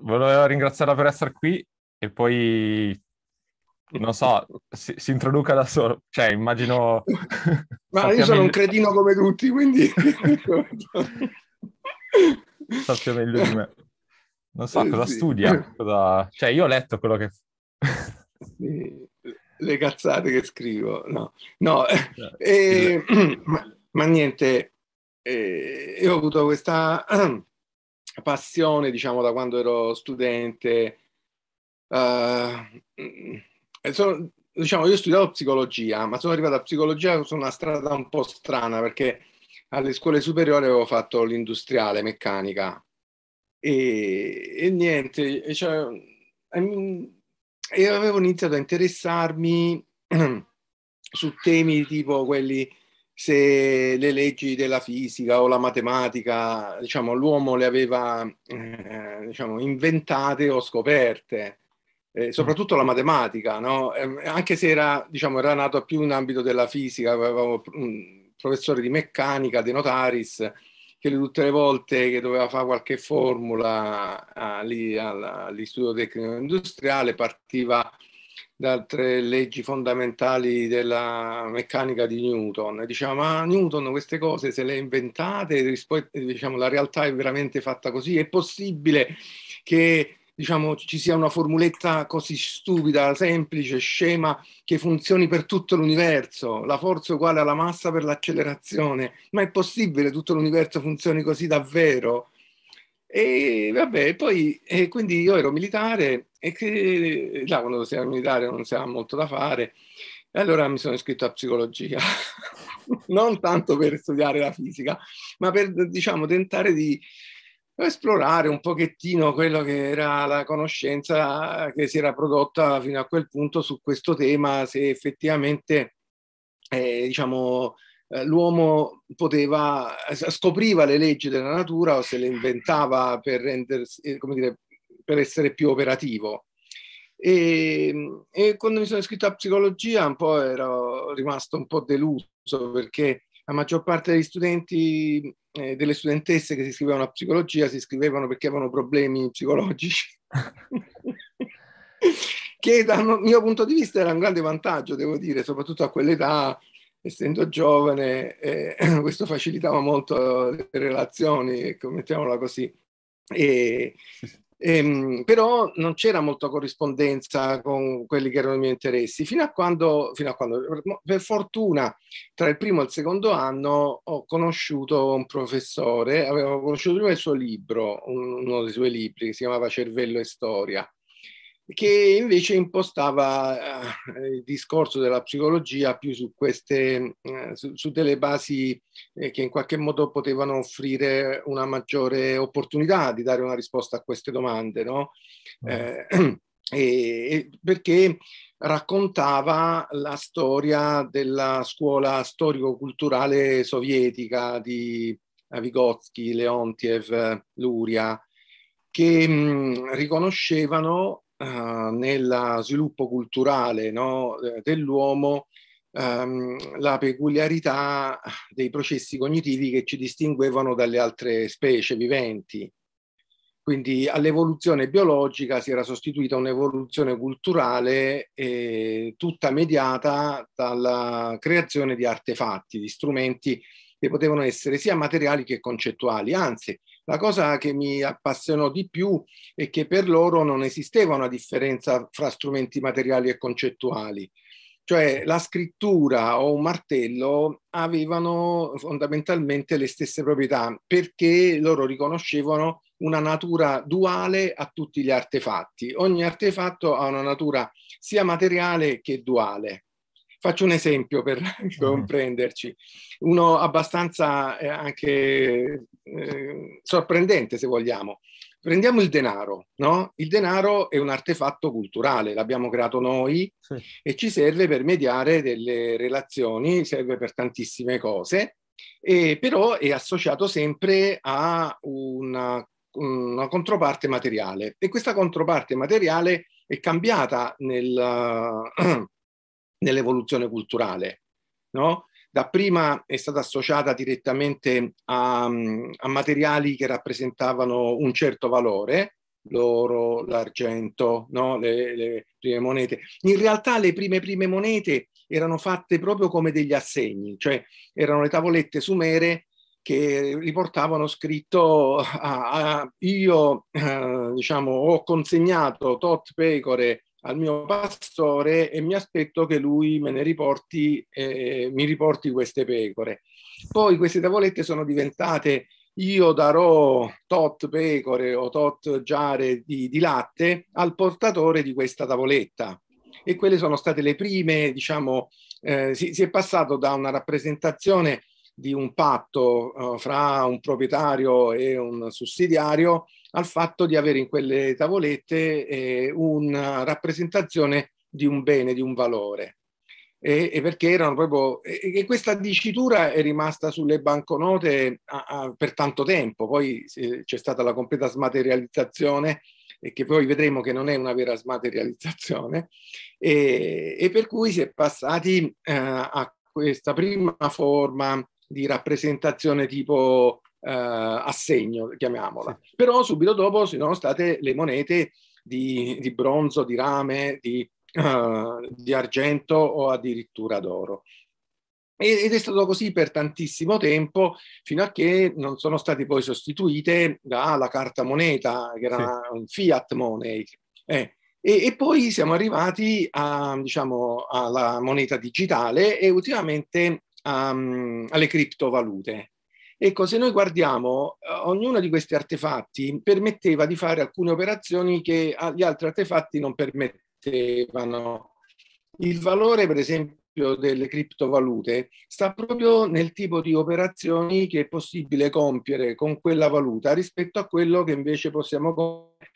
volevo ringraziarla per essere qui e poi non so, si, si, introduca da solo, cioè immagino... Ma io sono meglio... un cretino come tutti, quindi... Sappia meglio di me. Non so eh, cosa sì. studia, cosa... cioè io ho letto quello che... Le cazzate che scrivo, no. no. Cioè, eh, e... Eh, ma, ma, niente, e... Eh, io ho avuto questa passione, diciamo, da quando ero studente. Uh, sono, diciamo, io ho studiato psicologia, ma sono arrivato a psicologia su una strada un po' strana perché alle scuole superiori avevo fatto l'industriale meccanica e, e niente, cioè, mm, e avevo iniziato a interessarmi su temi tipo quelli se le leggi della fisica o la matematica, diciamo, l'uomo le aveva eh, diciamo, inventate o scoperte, eh, mm. soprattutto la matematica, no? eh, anche se era, diciamo, era nato più in ambito della fisica, avevamo un professore di meccanica, De Notaris, che tutte le volte che doveva fare qualche formula ah, all'Istituto Tecnico Industriale partiva da altre leggi fondamentali della meccanica di Newton. Diceva, ma Newton queste cose se le ha inventate, diciamo, la realtà è veramente fatta così, è possibile che diciamo, ci sia una formuletta così stupida, semplice, scema, che funzioni per tutto l'universo. La forza è uguale alla massa per l'accelerazione. Ma è possibile che tutto l'universo funzioni così davvero? E vabbè, poi, e quindi io ero militare e che già quando siamo in Italia non si ha molto da fare. E allora mi sono iscritto a psicologia, non tanto per studiare la fisica, ma per diciamo tentare di esplorare un pochettino quello che era la conoscenza che si era prodotta fino a quel punto su questo tema, se effettivamente eh, diciamo, eh, l'uomo poteva, eh, scopriva le leggi della natura o se le inventava per rendersi, eh, come dire, per essere più operativo. E, e, quando mi sono iscritto a psicologia un po' ero rimasto un po' deluso perché la maggior parte degli studenti, eh, delle studentesse che si iscrivevano a psicologia si iscrivevano perché avevano problemi psicologici. che dal mio punto di vista era un grande vantaggio, devo dire, soprattutto a quell'età, essendo giovane, eh, questo facilitava molto le relazioni, ecco, mettiamola così. E, Ehm, però non c'era molta corrispondenza con quelli che erano i miei interessi, fino a, quando, fino a quando, per fortuna, tra il primo e il secondo anno ho conosciuto un professore, avevo conosciuto prima il suo libro, uno dei suoi libri che si chiamava Cervello e Storia, che invece impostava eh, il discorso della psicologia più su, queste, eh, su, su delle basi eh, che in qualche modo potevano offrire una maggiore opportunità di dare una risposta a queste domande, no? Mm. Eh, e, perché raccontava la storia della scuola storico-culturale sovietica di Vygotsky, Leontiev, Luria, che mh, mm, riconoscevano eh, nel sviluppo culturale no, eh, dell'uomo ehm, la peculiarità dei processi cognitivi che ci distinguevano dalle altre specie viventi. Quindi all'evoluzione biologica si era sostituita un'evoluzione culturale eh, tutta mediata dalla creazione di artefatti, di strumenti che potevano essere sia materiali che concettuali. Anzi, la cosa che mi appassionò di più è che per loro non esisteva una differenza fra strumenti materiali e concettuali, cioè la scrittura o un martello avevano fondamentalmente le stesse proprietà perché loro riconoscevano una natura duale a tutti gli artefatti. Ogni artefatto ha una natura sia materiale che duale. Faccio un esempio per mm-hmm. comprenderci, uno abbastanza eh, anche eh, sorprendente se vogliamo. Prendiamo il denaro, no? Il denaro è un artefatto culturale, l'abbiamo creato noi sì. e ci serve per mediare delle relazioni, serve per tantissime cose, e però è associato sempre a una, una controparte materiale e questa controparte materiale è cambiata nel, nell'evoluzione culturale. No? Dapprima è stata associata direttamente a, mm, a materiali che rappresentavano un certo valore, l'oro, l'argento, no? le, le, prime monete. In realtà le prime prime monete erano fatte proprio come degli assegni, cioè erano le tavolette sumere che riportavano scritto a, ah, a, ah, io eh, diciamo ho consegnato tot pecore al mio pastore e mi aspetto che lui me ne riporti, eh, mi riporti queste pecore. Poi queste tavolette sono diventate io darò tot pecore o tot giare di, di latte al portatore di questa tavoletta. E quelle sono state le prime, diciamo, eh, si, si, è passato da una rappresentazione di un patto eh, fra un proprietario e un sussidiario al fatto di avere in quelle tavolette eh, una eh, rappresentazione di un bene, di un valore. E, e perché erano proprio. E, e, questa dicitura è rimasta sulle banconote a, a, per tanto tempo, poi eh, c'è stata la completa smaterializzazione e che poi vedremo che non è una vera smaterializzazione, e, e per cui si è passati eh, a questa prima forma di rappresentazione tipo eh, assegno, chiamiamola. Sì. Però subito dopo ci sono state le monete di, di bronzo, di rame, di, uh, di, argento o addirittura d'oro. Ed è stato così per tantissimo tempo, fino a che non sono state poi sostituite dalla carta moneta, che era sì. un fiat money. Eh. E, e, poi siamo arrivati a, diciamo, alla moneta digitale e ultimamente um, alle criptovalute. Ecco, se noi guardiamo, eh, ognuno di questi artefatti permetteva di fare alcune operazioni che gli altri artefatti non permettevano. Il valore, per esempio, delle criptovalute sta proprio nel tipo di operazioni che è possibile compiere con quella valuta rispetto a quello che invece possiamo compiere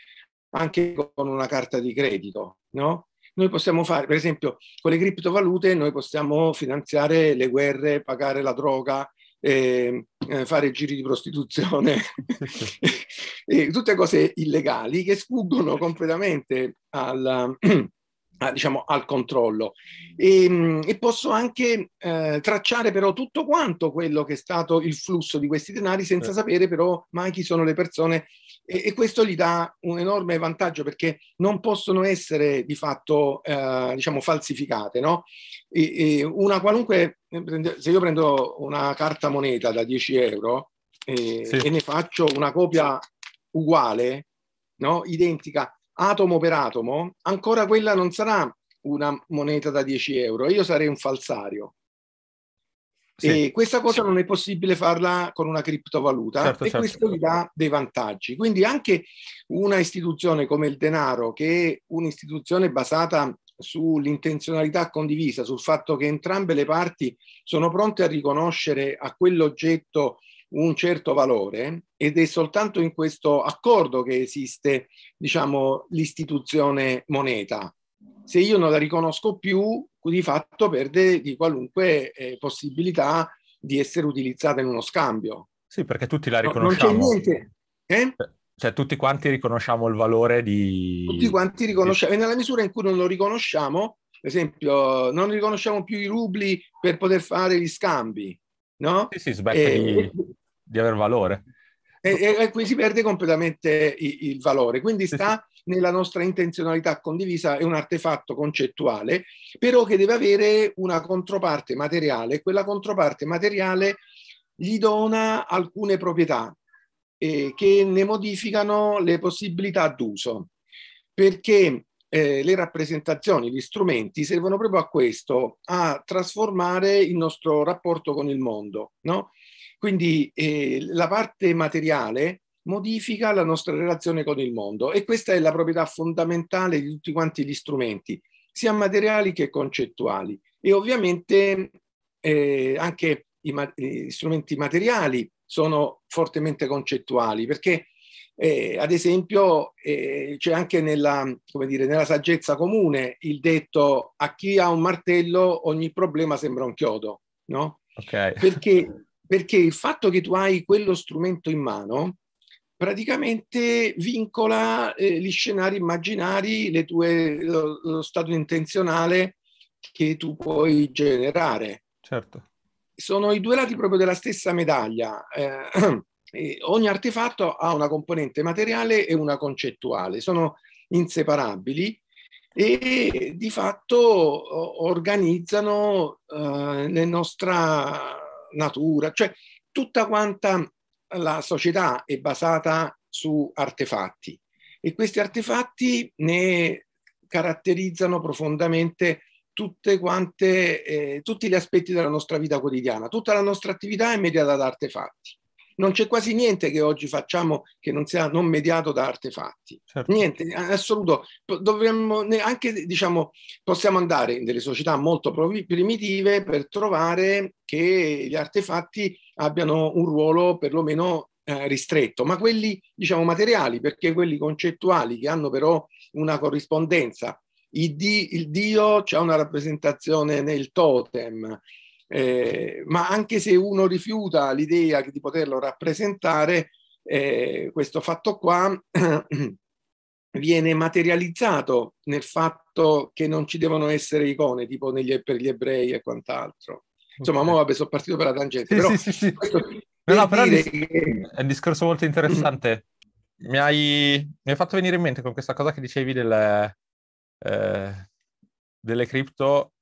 anche con una carta di credito, no? Noi possiamo fare, per esempio, con le criptovalute noi possiamo finanziare le guerre, pagare la droga, eh, eh, fare giri di prostituzione, e tutte cose illegali che sfuggono certo. completamente alla, a, diciamo, al controllo e, mm, e posso anche eh, tracciare però tutto quanto quello che è stato il flusso di questi denari senza eh. sapere però mai chi sono le persone e, e, questo gli dà un enorme vantaggio perché non possono essere di fatto eh, diciamo falsificate. No? E, e una qualunque, eh, se io prendo una carta moneta da 10 euro eh, sì. e ne faccio una copia uguale, no? identica, atomo per atomo, ancora quella non sarà una moneta da 10 euro, io sarei un falsario. Sì. E questa cosa sì. non è possibile farla con una criptovaluta certo, e certo. questo gli dà dei vantaggi. Quindi anche una istituzione come il denaro, che è un'istituzione basata sull'intenzionalità condivisa, sul fatto che entrambe le parti sono pronte a riconoscere a quell'oggetto un certo valore ed è soltanto in questo accordo che esiste, diciamo, l'istituzione moneta se io non la riconosco più, di fatto perde di qualunque eh, possibilità di essere utilizzata in uno scambio. Sì, perché tutti la riconosciamo. No, non c'è niente. Eh? Cioè, cioè, tutti quanti riconosciamo il valore di... Tutti quanti riconosciamo, e nella misura in cui non lo riconosciamo, per esempio, non riconosciamo più i rubli per poter fare gli scambi, no? Sì, sì, smette eh, e... di, di aver valore. E, e, e, qui si perde completamente il, il valore. Quindi sta nella nostra intenzionalità condivisa è un artefatto concettuale, però che deve avere una controparte materiale. Quella controparte materiale gli dona alcune proprietà eh, che ne modificano le possibilità d'uso, perché eh, le rappresentazioni, gli strumenti servono proprio a questo, a trasformare il nostro rapporto con il mondo. No? Quindi eh, la parte materiale modifica la nostra relazione con il mondo e questa è la proprietà fondamentale di tutti quanti gli strumenti, sia materiali che concettuali e ovviamente eh, anche i ma- eh, gli strumenti materiali sono fortemente concettuali perché eh, ad esempio eh, c'è anche nella, dire, nella saggezza comune il detto a chi ha un martello ogni problema sembra un chiodo, no? Okay. Perché, perché il fatto che tu hai quello strumento in mano praticamente vincola eh, gli scenari immaginari, tue, lo, lo, stato intenzionale che tu puoi generare. Certo. Sono i due lati proprio della stessa medaglia. Eh, ogni artefatto ha una componente materiale e una concettuale, sono inseparabili e di fatto organizzano eh, la nostra natura, cioè tutta quanta la società è basata su artefatti e questi artefatti ne caratterizzano profondamente tutte quante, eh, tutti gli aspetti della nostra vita quotidiana. Tutta la nostra attività è mediata da artefatti. Non c'è quasi niente che oggi facciamo che non sia non mediato da artefatti. Certo. Niente, in assoluto. Dovremmo neanche, diciamo, possiamo andare in delle società molto primitive per trovare che gli artefatti abbiano un ruolo perlomeno eh, ristretto, ma quelli diciamo materiali, perché quelli concettuali che hanno però una corrispondenza. Il, di, il Dio c'è una rappresentazione nel totem, eh, ma anche se uno rifiuta l'idea di poterlo rappresentare, eh, questo fatto qua viene materializzato nel fatto che non ci devono essere icone, tipo negli, per gli ebrei e quant'altro. Insomma, okay. vabbè, sono partito per la tangente. Sì, però sì, sì, no, no, però dire... è un discorso molto mm. interessante. Mm. Mi, hai... Mi hai, fatto venire in mente con questa cosa che dicevi delle, eh, delle cripto,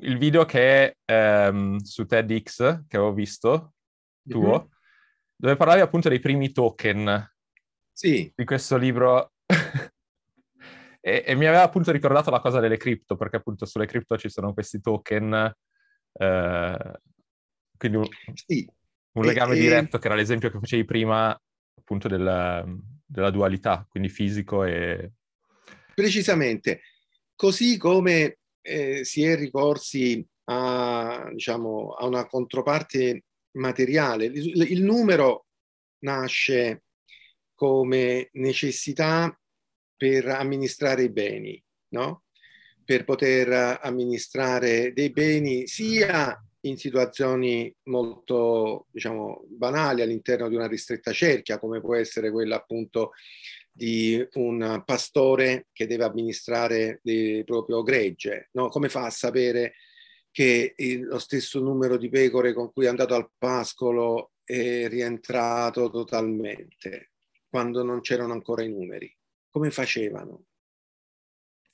il video che ehm, su TEDx che avevo visto, tuo, mm-hmm. dove parlavi appunto dei primi token sì. di questo libro. e, e, mi aveva appunto ricordato la cosa delle cripto, perché appunto sulle cripto ci sono questi token eh, quindi un, sì. un legame e, diretto, che era l'esempio che facevi prima, appunto, della, della dualità, quindi fisico e... Precisamente. Così come eh, si è ricorsi a, diciamo, a una controparte materiale, il, il numero nasce come necessità per amministrare i beni, no? per poter amministrare dei beni sia in situazioni molto diciamo, banali all'interno di una ristretta cerchia, come può essere quella appunto di un pastore che deve amministrare il proprio gregge. No? Come fa a sapere che il, lo stesso numero di pecore con cui è andato al pascolo è rientrato totalmente quando non c'erano ancora i numeri? Come facevano?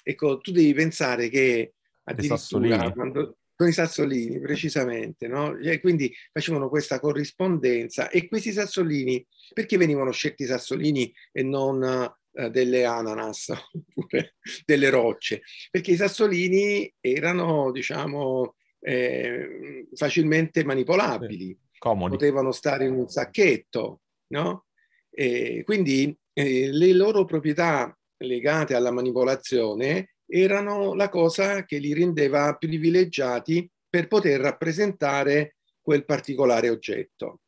Ecco, tu devi pensare che addirittura Sassolini. quando, con i Sassolini, precisamente, no? E quindi facevano questa corrispondenza e questi Sassolini, perché venivano scelti i Sassolini e non eh, delle ananas oppure delle rocce? Perché i Sassolini erano, diciamo, eh, facilmente manipolabili, Comodi. potevano stare in un sacchetto, no? E quindi eh, le loro proprietà legate alla manipolazione erano la cosa che li rendeva privilegiati per poter rappresentare quel particolare oggetto.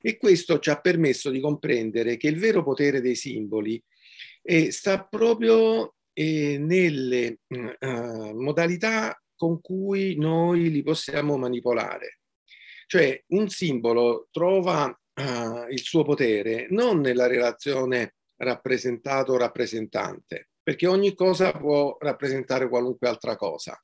E questo ci ha permesso di comprendere che il vero potere dei simboli eh, sta proprio eh, nelle mm, eh, modalità con cui noi li possiamo manipolare. Cioè un simbolo trova eh, il suo potere non nella relazione rappresentato rappresentante, perché ogni cosa può rappresentare qualunque altra cosa.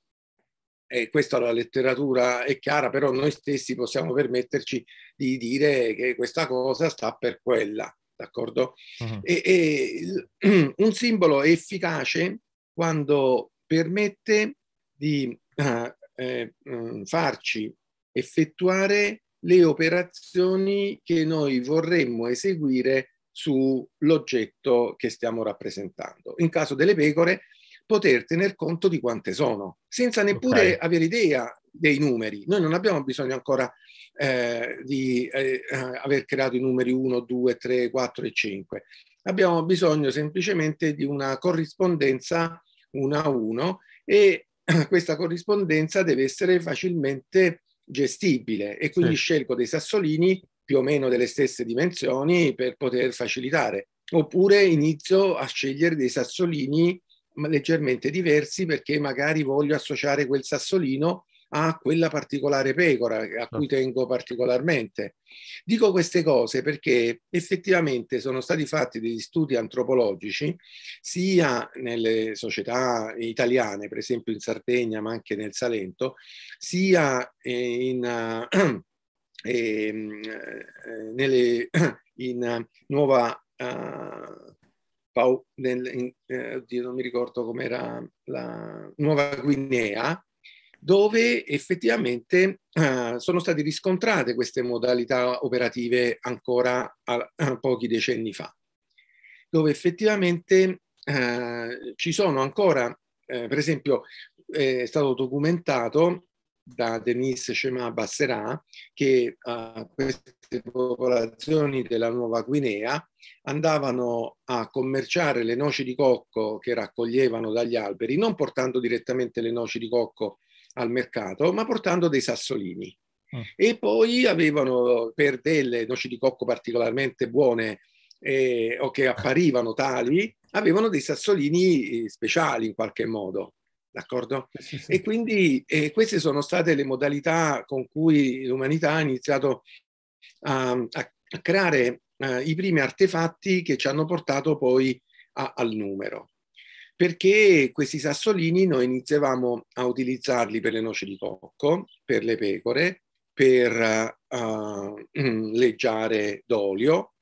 E questa la letteratura è chiara, però noi stessi possiamo permetterci di dire che questa cosa sta per quella, d'accordo? Uh-huh. E, e, un simbolo è efficace quando permette di uh, eh, eh mm, farci effettuare le operazioni che noi vorremmo eseguire sull'oggetto che stiamo rappresentando. In caso delle pecore, poter tener conto di quante sono, senza neppure okay. avere idea dei numeri. Noi non abbiamo bisogno ancora eh, di eh, eh aver creato i numeri 1, 2, 3, 4 e 5. Abbiamo bisogno semplicemente di una corrispondenza 1 a 1 e questa corrispondenza deve essere facilmente gestibile e quindi sì. scelgo dei sassolini più o meno delle stesse dimensioni per poter facilitare. Oppure inizio a scegliere dei sassolini leggermente diversi perché magari voglio associare quel sassolino a quella particolare pecora a cui certo. tengo particolarmente. Dico queste cose perché effettivamente sono stati fatti degli studi antropologici sia nelle società italiane, per esempio in Sardegna, ma anche nel Salento, sia eh, in, Ehm, eh, nelle, in eh, nuova eh, Pau, nel, in, oddio, non mi ricordo com'era la Nuova Guinea, dove effettivamente eh, sono state riscontrate queste modalità operative ancora a, a pochi decenni fa, dove effettivamente eh, ci sono ancora, eh, per esempio, è stato documentato da Denise Cema Basserà che uh, queste popolazioni della Nuova Guinea andavano a commerciare le noci di cocco che raccoglievano dagli alberi, non portando direttamente le noci di cocco al mercato, ma portando dei sassolini. Mm. E poi avevano per delle noci di cocco particolarmente buone eh, o che apparivano tali, avevano dei sassolini eh, speciali in qualche modo d'accordo? Sì, sì. E quindi eh, queste sono state le modalità con cui l'umanità ha iniziato a, a creare eh, i primi artefatti che ci hanno portato poi a, al numero. Perché questi sassolini noi iniziavamo a utilizzarli per le noci di cocco, per le pecore, per uh, leggiare d'olio,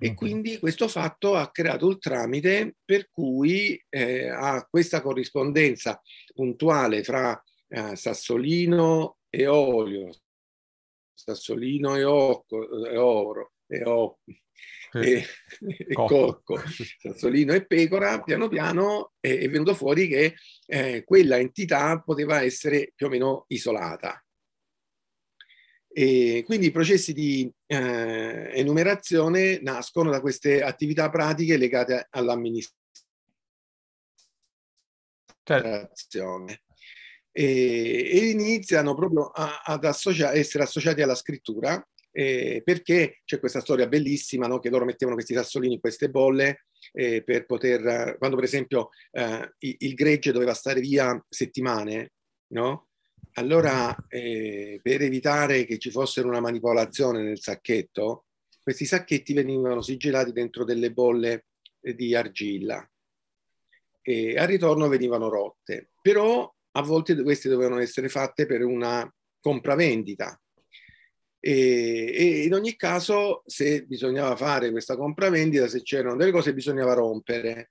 e quindi questo fatto ha creato il tramite per cui eh, a questa corrispondenza puntuale fra eh, Sassolino e Olio, Sassolino e, Occo, eh, e Oro, e, o, e, e Cocco. Cocco, Sassolino e Pecora, piano piano è, è venuto fuori che eh, quella entità poteva essere più o meno isolata. E quindi i processi di eh, enumerazione nascono da queste attività pratiche legate all'amministrazione e, e, iniziano proprio a, ad associa essere associati alla scrittura eh, perché c'è questa storia bellissima no? che loro mettevano questi sassolini in queste bolle eh, per poter, quando per esempio eh, il gregge doveva stare via settimane, no? Allora, eh, per evitare che ci fosse una manipolazione nel sacchetto, questi sacchetti venivano sigillati dentro delle bolle eh, di argilla e al ritorno venivano rotte, però a volte queste dovevano essere fatte per una compravendita. E, e in ogni caso, se bisognava fare questa compravendita, se c'erano delle cose bisognava rompere.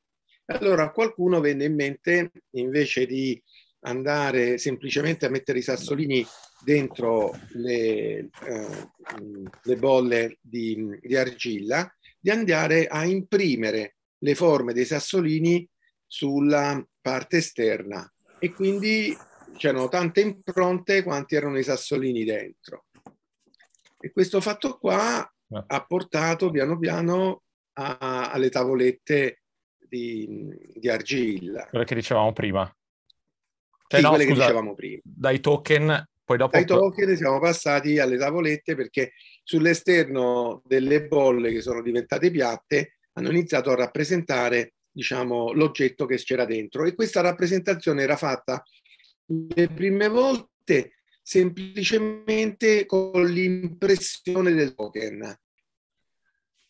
Allora qualcuno venne in mente, invece di andare semplicemente a mettere i sassolini dentro le, eh, le bolle di, di, argilla, di andare a imprimere le forme dei sassolini sulla parte esterna e quindi c'erano tante impronte quanti erano i sassolini dentro. E questo fatto qua ah. ha portato piano piano a, alle tavolette di, di argilla. Quello che dicevamo prima, cioè, no, quelle scusa, che dicevamo prima. Dai token, poi dopo... Dai token siamo passati alle tavolette perché sull'esterno delle bolle che sono diventate piatte hanno iniziato a rappresentare diciamo, l'oggetto che c'era dentro e questa rappresentazione era fatta le prime volte semplicemente con l'impressione del token.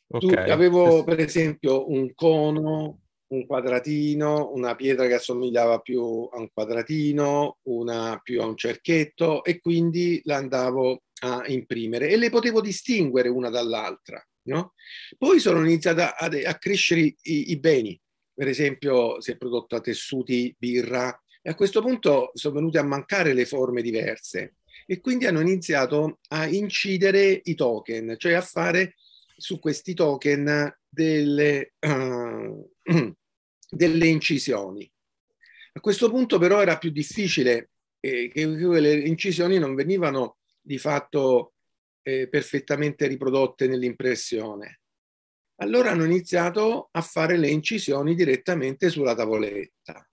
Okay. Tu, avevo per esempio un cono un quadratino, una pietra che assomigliava più a un quadratino, una più a un cerchietto e quindi la andavo a imprimere e le potevo distinguere una dall'altra. No? Poi sono iniziata a, a crescere i, i, beni, per esempio si è prodotta tessuti, birra e a questo punto sono venute a mancare le forme diverse e quindi hanno iniziato a incidere i token, cioè a fare su questi token delle, uh, delle incisioni. A questo punto però era più difficile eh, che le incisioni non venivano di fatto eh, perfettamente riprodotte nell'impressione. Allora hanno iniziato a fare le incisioni direttamente sulla tavoletta.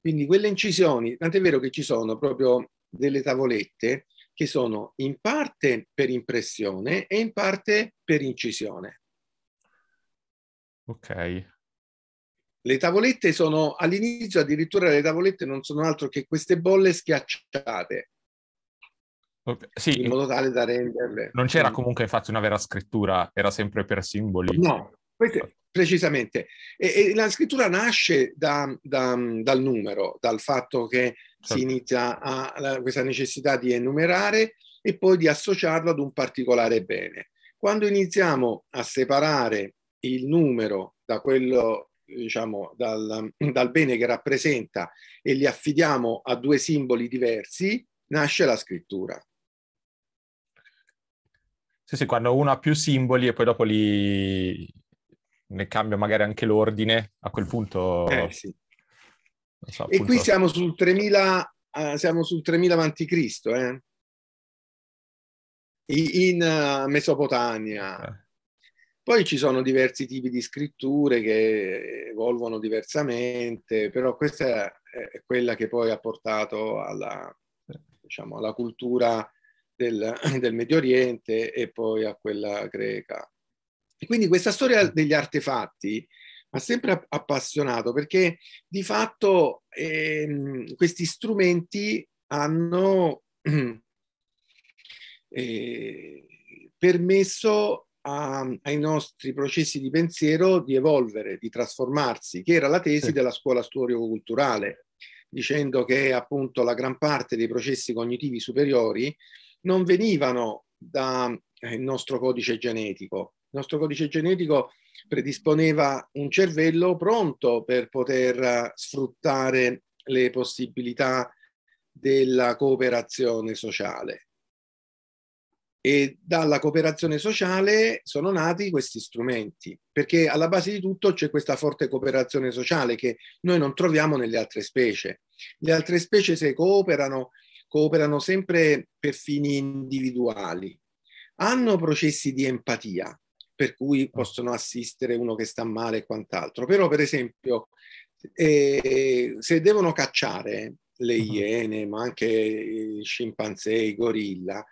Quindi quelle incisioni, tant'è vero che ci sono proprio delle tavolette che sono in parte per impressione e in parte per incisione. Ok. Le tavolette sono all'inizio addirittura le tavolette non sono altro che queste bolle schiacciate. Okay. Sì, in modo tale da renderle. Non c'era mm. comunque infatti una vera scrittura, era sempre per simboli. No, queste, precisamente. E, e, la scrittura nasce da, da, dal numero, dal fatto che certo. si inizia a la, questa necessità di enumerare e poi di associarlo ad un particolare bene. Quando iniziamo a separare il numero da quello, diciamo, dal, dal bene che rappresenta e li affidiamo a due simboli diversi, nasce la scrittura. Sì, sì, quando uno ha più simboli e poi dopo li... ne cambia magari anche l'ordine, a quel punto... Eh, sì. so, appunto... E qui siamo sul 3000, uh, ah, siamo sul 3000 a.C., eh? in uh, Mesopotamia. Eh. Poi ci sono diversi tipi di scritture che evolvono diversamente, però questa è quella che poi ha portato alla, diciamo, alla cultura del, del Medio Oriente e poi a quella greca. E quindi questa storia degli artefatti ha sempre appassionato perché di fatto ehm, questi strumenti hanno eh, permesso a, ai nostri processi di pensiero di evolvere, di trasformarsi, che era la tesi della scuola storico-culturale, dicendo che appunto la gran parte dei processi cognitivi superiori non venivano dal eh, nostro codice genetico. Il nostro codice genetico predisponeva un cervello pronto per poter sfruttare le possibilità della cooperazione sociale e dalla cooperazione sociale sono nati questi strumenti, perché alla base di tutto c'è questa forte cooperazione sociale che noi non troviamo nelle altre specie. Le altre specie se cooperano, cooperano sempre per fini individuali, hanno processi di empatia, per cui possono assistere uno che sta male e quant'altro, però per esempio eh, se devono cacciare le mm-hmm. iene, ma anche i scimpanzé, i gorilla,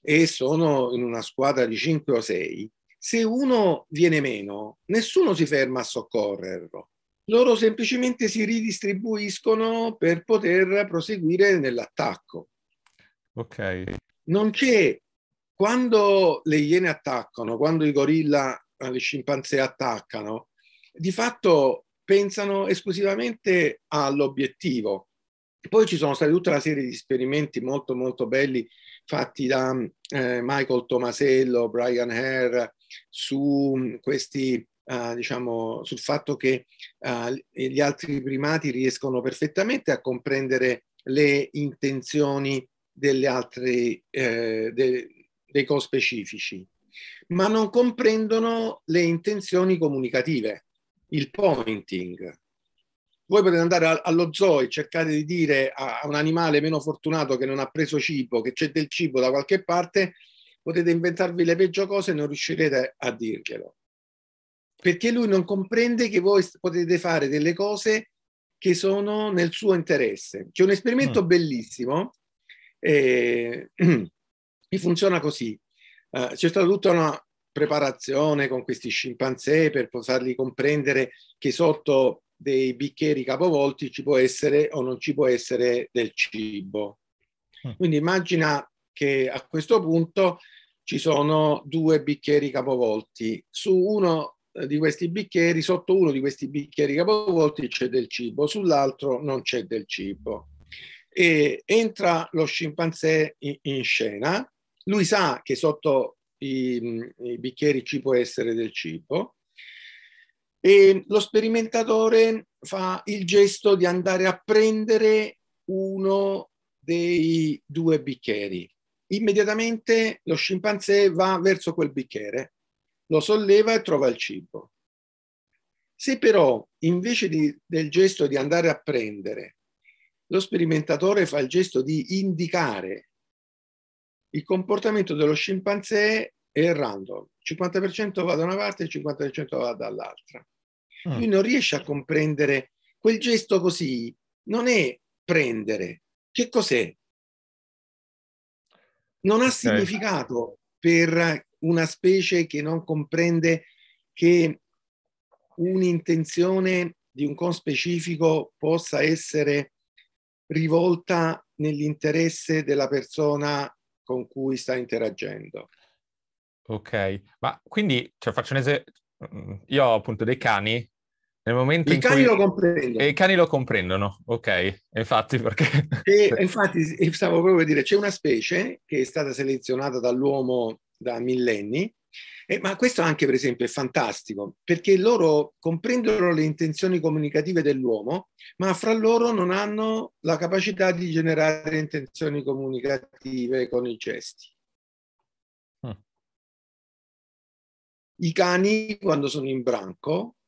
e sono in una squadra di 5 o 6, se uno viene meno, nessuno si ferma a soccorrerlo. Loro semplicemente si ridistribuiscono per poter proseguire nell'attacco. Ok. Non c'è quando le iene attaccano, quando i gorilla, eh, le scimpanzé attaccano, di fatto pensano esclusivamente all'obiettivo. Poi ci sono stati tutta una serie di esperimenti molto molto belli fatti da eh, Michael Tomasello, Brian Hare, su mm, questi, uh, diciamo, sul fatto che uh, gli altri primati riescono perfettamente a comprendere le intenzioni delle altre, eh, de, dei cospecifici, ma non comprendono le intenzioni comunicative, il pointing voi potete andare allo zoo e cercare di dire a un animale meno fortunato che non ha preso cibo, che c'è del cibo da qualche parte, potete inventarvi le peggio cose e non riuscirete a dirglielo. Perché lui non comprende che voi potete fare delle cose che sono nel suo interesse. C'è un esperimento mm. bellissimo eh, che funziona così. Eh, c'è stata tutta una preparazione con questi scimpanzé per farli comprendere che sotto dei bicchieri capovolti ci può essere o non ci può essere del cibo. Mm. Quindi immagina che a questo punto ci sono due bicchieri capovolti. Su uno eh, di questi bicchieri, sotto uno di questi bicchieri capovolti c'è del cibo, sull'altro non c'è del cibo. E entra lo scimpanzé in, in scena, lui sa che sotto i, mm, i bicchieri ci può essere del cibo, e lo sperimentatore fa il gesto di andare a prendere uno dei due bicchieri. Immediatamente lo scimpanzé va verso quel bicchiere, lo solleva e trova il cibo. Se però invece di, del gesto di andare a prendere, lo sperimentatore fa il gesto di indicare il comportamento dello scimpanzé è random, 50% va da una parte e 50% va dall'altra. Mm. Lui non riesce a comprendere quel gesto così, non è prendere, che cos'è? Non ha significato per una specie che non comprende che un'intenzione di un con specifico possa essere rivolta nell'interesse della persona con cui sta interagendo. Ok, ma quindi cioè, faccio un esempio, mm, io ho appunto dei cani, nel momento I in cani cui... lo comprendono. E I cani lo comprendono, ok, infatti perché... E, infatti stavo proprio a dire, c'è una specie che è stata selezionata dall'uomo da millenni, eh, ma questo anche per esempio è fantastico, perché loro comprendono le intenzioni comunicative dell'uomo, ma fra loro non hanno la capacità di generare intenzioni comunicative con i gesti. I cani, quando sono in branco,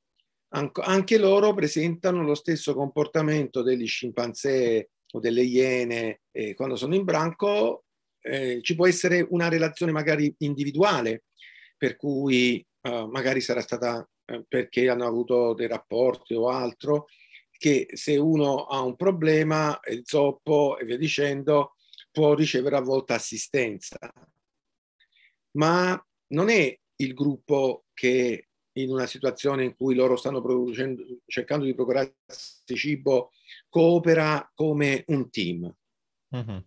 anche loro presentano lo stesso comportamento degli scimpanzé o delle iene e quando sono in branco. Eh, ci può essere una relazione magari individuale, per cui eh, magari sarà stata eh, perché hanno avuto dei rapporti o altro, che se uno ha un problema, eh, il zoppo e via dicendo, può ricevere a volte assistenza. Ma non è il gruppo che in una situazione in cui loro stanno producendo, cercando di procurarsi cibo coopera come un team. Uh-huh.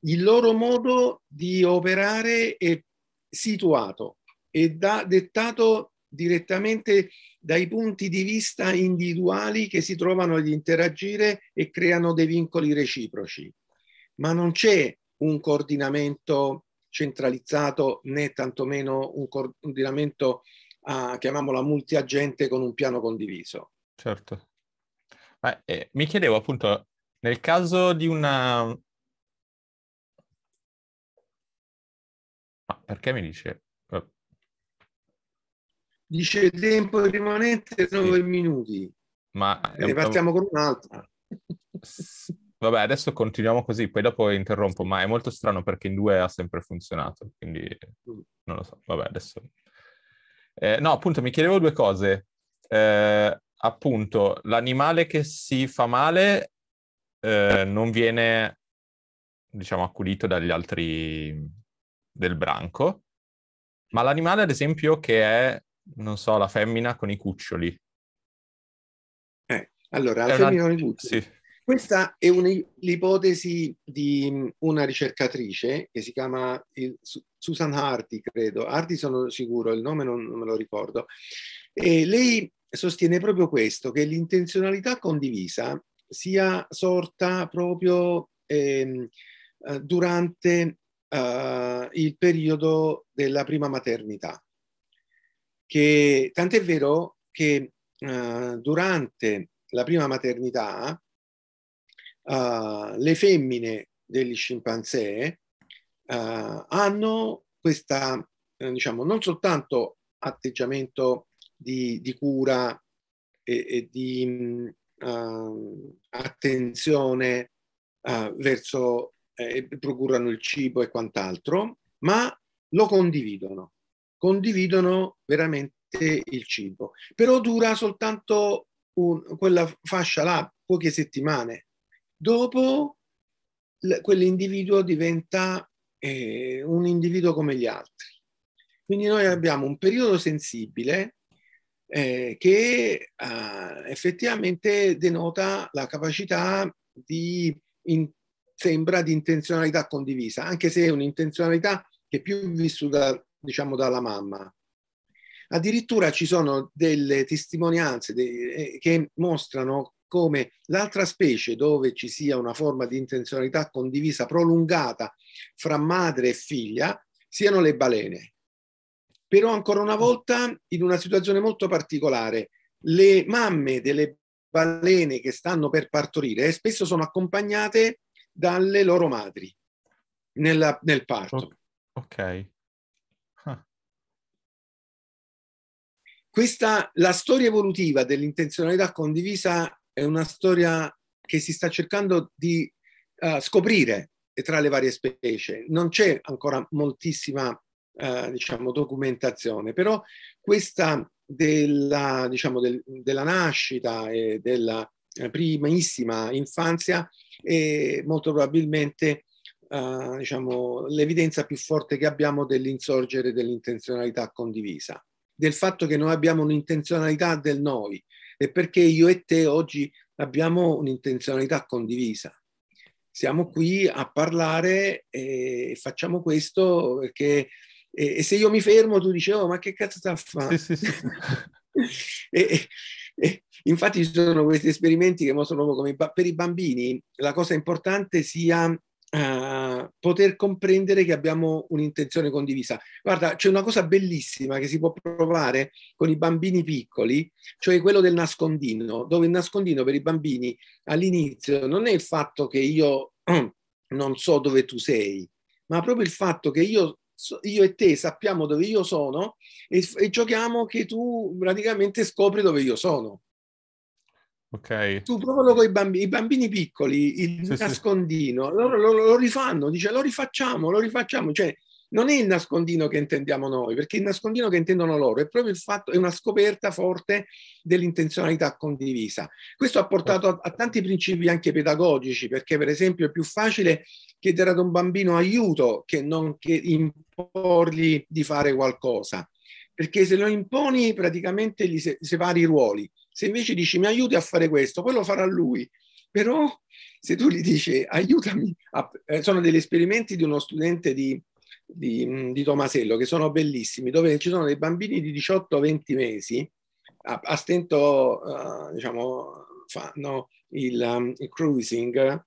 Il loro modo di operare è situato e da, dettato direttamente dai punti di vista individuali che si trovano ad interagire e creano dei vincoli reciproci. Ma non c'è un coordinamento centralizzato né tantomeno un coordinamento, uh, chiamiamolo multiagente, con un piano condiviso. Certo. Ma, eh, mi chiedevo appunto, nel caso di una... Ma perché mi dice? Oh. Dice tempo rimanente 9 sì. minuti. Ma... Ne partiamo con un'altra. Vabbè, adesso continuiamo così, poi dopo interrompo, ma è molto strano perché in due ha sempre funzionato, quindi mm. non lo so. Vabbè, adesso... Eh, no, appunto, mi chiedevo due cose. Eh, appunto, l'animale che si fa male eh, non viene, diciamo, accudito dagli altri del branco, ma l'animale, ad esempio, che è, non so, la femmina con i cuccioli. Eh, allora, la è femmina una... con i cuccioli. Sì questa è l'ipotesi di mm, una ricercatrice che si chiama Susan Hardy, credo. Hardy sono sicuro, il nome non, non me lo ricordo. E lei sostiene proprio questo, che l'intenzionalità condivisa sia sorta proprio ehm, eh, durante eh, il periodo della prima maternità. Che, tant'è vero che eh, durante la prima maternità uh, le femmine degli scimpanzé uh, hanno questa, eh, diciamo, non soltanto atteggiamento di, di cura e, e di uh, attenzione verso, eh, procurano il cibo e quant'altro, ma lo condividono, condividono veramente il cibo, però dura soltanto un, quella fascia là, poche settimane. Dopo quell'individuo diventa eh, un individuo come gli altri. Quindi noi abbiamo un periodo sensibile eh, che eh, effettivamente denota la capacità di, in, sembra, di intenzionalità condivisa, anche se è un'intenzionalità che è più vissuta, diciamo, dalla mamma. Addirittura ci sono delle testimonianze de, eh, che mostrano come l'altra specie dove ci sia una forma di intenzionalità condivisa prolungata fra madre e figlia siano le balene. Però ancora una volta in una situazione molto particolare, le mamme delle balene che stanno per partorire spesso sono accompagnate dalle loro madri nella, nel parto. Ok. Questa, la storia evolutiva dell'intenzionalità condivisa è una storia che si sta cercando di uh, scoprire tra le varie specie. Non c'è ancora moltissima uh, diciamo, documentazione, però questa della, diciamo, del, della nascita e della eh, primissima infanzia è molto probabilmente uh, diciamo, l'evidenza più forte che abbiamo dell'insorgere dell'intenzionalità condivisa, del fatto che noi abbiamo un'intenzionalità del noi, è perché io e te oggi abbiamo un'intenzionalità condivisa. Siamo qui a parlare e facciamo questo perché e, se io mi fermo tu dici, oh, ma che cazzo sta a fare? Sì, sì, sì. e, e, infatti ci sono questi esperimenti che mostrano come per i bambini la cosa importante sia eh, poter comprendere che abbiamo un'intenzione condivisa. Guarda, c'è una cosa bellissima che si può provare con i bambini piccoli, cioè quello del nascondino, dove il nascondino per i bambini all'inizio non è il fatto che io non so dove tu sei, ma proprio il fatto che io io e te sappiamo dove io sono e, e, giochiamo che tu praticamente scopri dove io sono. Okay. Tu provalo con i bambini, i bambini piccoli, il sì, nascondino, sì. Loro, loro lo, rifanno, dice lo rifacciamo, lo rifacciamo. Cioè, non è il nascondino che intendiamo noi, perché il nascondino che intendono loro è proprio il fatto, è una scoperta forte dell'intenzionalità condivisa. Questo ha portato a, a tanti principi anche pedagogici, perché per esempio è più facile chiedere ad un bambino aiuto che non che imporgli di fare qualcosa, perché se lo imponi praticamente gli separi i ruoli se invece dici mi aiuti a fare questo, poi lo farà lui. Però se tu gli dici aiutami, a... eh, sono degli esperimenti di uno studente di, di, di, Tomasello che sono bellissimi, dove ci sono dei bambini di 18-20 mesi, a, a stento uh, diciamo, fanno il, um, il cruising,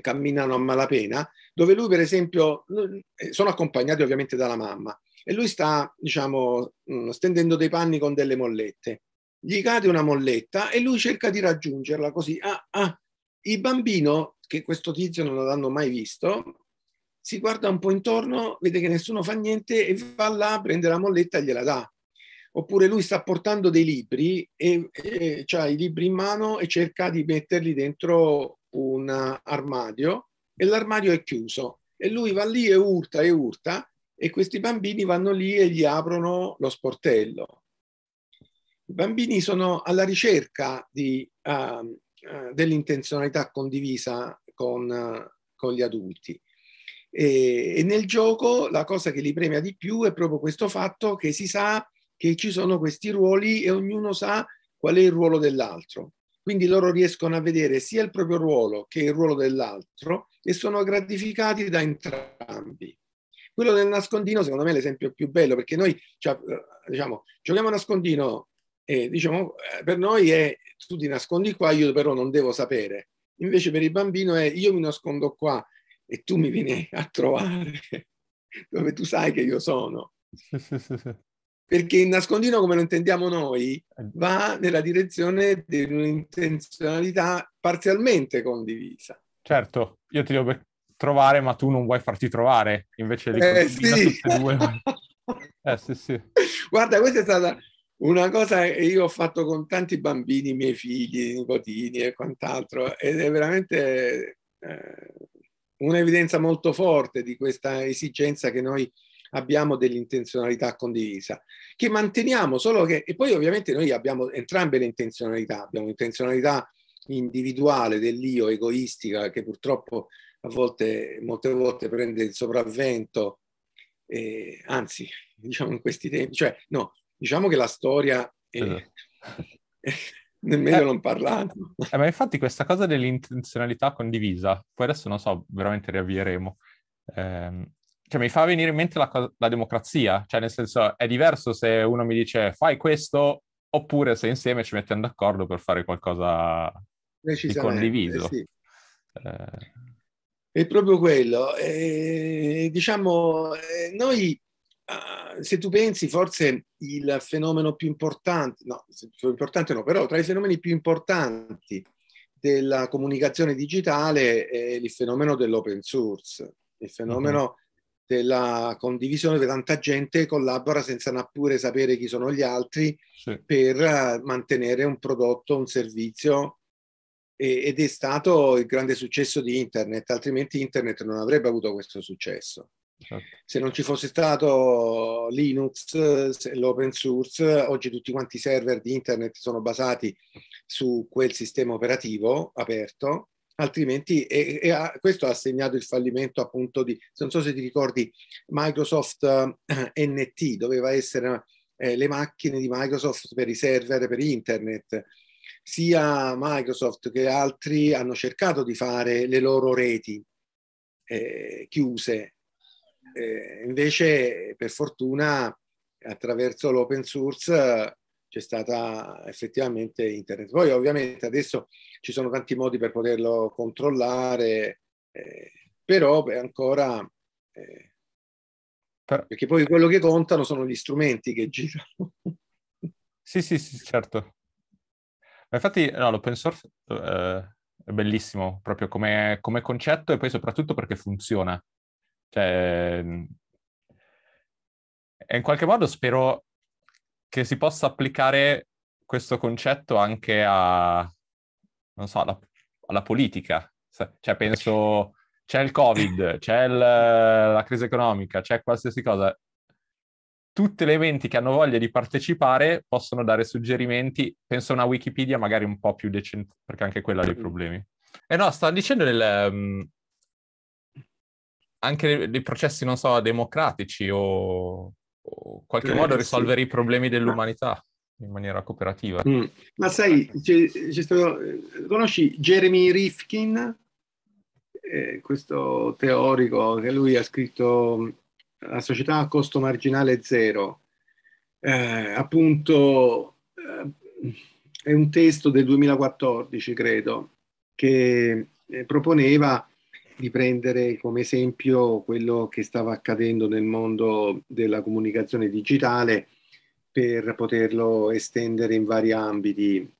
camminano a malapena, dove lui per esempio, eh, sono accompagnati ovviamente dalla mamma, e lui sta, diciamo, stendendo dei panni con delle mollette gli cade una molletta e lui cerca di raggiungerla così. Ah, ah. Il bambino, che questo tizio non l'hanno mai visto, si guarda un po' intorno, vede che nessuno fa niente e va là, prende la molletta e gliela dà. Oppure lui sta portando dei libri e, e ha i libri in mano e cerca di metterli dentro un armadio e l'armadio è chiuso e lui va lì e urta e urta e questi bambini vanno lì e gli aprono lo sportello i bambini sono alla ricerca di, uh, uh, dell'intenzionalità condivisa con, uh, con gli adulti. E, e, nel gioco la cosa che li premia di più è proprio questo fatto che si sa che ci sono questi ruoli e ognuno sa qual è il ruolo dell'altro. Quindi loro riescono a vedere sia il proprio ruolo che il ruolo dell'altro e sono gratificati da entrambi. Quello del nascondino, secondo me, è l'esempio più bello perché noi cioè, eh, diciamo, giochiamo a nascondino e, diciamo, eh, per noi è tu ti nascondi qua, io però non devo sapere. Invece per il bambino è io mi nascondo qua e tu mi vieni a trovare dove tu sai che io sono. Perché il nascondino, come lo intendiamo noi, va nella direzione di un'intenzionalità parzialmente condivisa. Certo, io ti devo trovare, ma tu non vuoi farti trovare, invece di eh, sì. tutte e due. eh, sì, sì. Guarda, questa è stata una cosa che io ho fatto con tanti bambini, miei figli, nipotini e quant'altro, ed è veramente eh, un'evidenza molto forte di questa esigenza che noi abbiamo dell'intenzionalità condivisa, che manteniamo solo che, e poi ovviamente noi abbiamo entrambe le intenzionalità, abbiamo l'intenzionalità individuale dell'io egoistica che purtroppo a volte, molte volte prende il sopravvento, eh, anzi, diciamo in questi tempi, cioè no, Diciamo che la storia è... Eh. nemmeno eh, non parlando. Eh, ma infatti questa cosa dell'intenzionalità condivisa, poi adesso non so, veramente riavvieremo, eh, cioè mi fa venire in mente la, la, democrazia, cioè nel senso è diverso se uno mi dice fai questo oppure se insieme ci mettiamo d'accordo per fare qualcosa di condiviso. Sì. Eh. È proprio quello. diciamo, eh, noi Ah, se tu pensi, forse il fenomeno più importante, no, più importante no, però tra i fenomeni più importanti della comunicazione digitale è il fenomeno dell'open source, il fenomeno mm-hmm. della condivisione che tanta gente collabora senza neppure sapere chi sono gli altri sì. per mantenere un prodotto, un servizio ed è stato il grande successo di internet, altrimenti internet non avrebbe avuto questo successo. Certo. Se non ci fosse stato Linux, l'open source, oggi tutti quanti i server di internet sono basati su quel sistema operativo aperto, altrimenti e, e ha, questo ha segnato il fallimento appunto di, non so se ti ricordi, Microsoft eh, NT doveva essere eh, le macchine di Microsoft per i server per internet. Sia Microsoft che altri hanno cercato di fare le loro reti eh, chiuse eh, invece, per fortuna, attraverso l'open source c'è stata effettivamente internet. Poi ovviamente adesso ci sono tanti modi per poterlo controllare, eh, però beh, ancora... Eh, perché poi quello che contano sono gli strumenti che girano. sì, sì, sì, certo. Ma infatti no, l'open source eh, è bellissimo proprio come, come concetto e poi soprattutto perché funziona. Cioè, mm, in qualche modo spero che si possa applicare questo concetto anche a, non so, alla, alla politica. Cioè, penso, c'è il Covid, c'è il, la crisi economica, c'è qualsiasi cosa. Tutti gli eventi che hanno voglia di partecipare possono dare suggerimenti. Penso a una Wikipedia magari un po' più decente, perché anche quella ha dei mm. problemi. Eh no, stavo dicendo nel... um, mm, anche dei processi, non so, democratici o, o in qualche eh, modo risolvere sì. i problemi dell'umanità in maniera cooperativa. Mm. Ma sai, c'è, c'è stato... Eh, conosci Jeremy Rifkin, eh, questo teorico che lui ha scritto mm, La società a costo marginale zero, eh, appunto eh, è un testo del 2014, credo, che eh, proponeva di prendere come esempio quello che stava accadendo nel mondo della comunicazione digitale per poterlo estendere in vari ambiti, eh,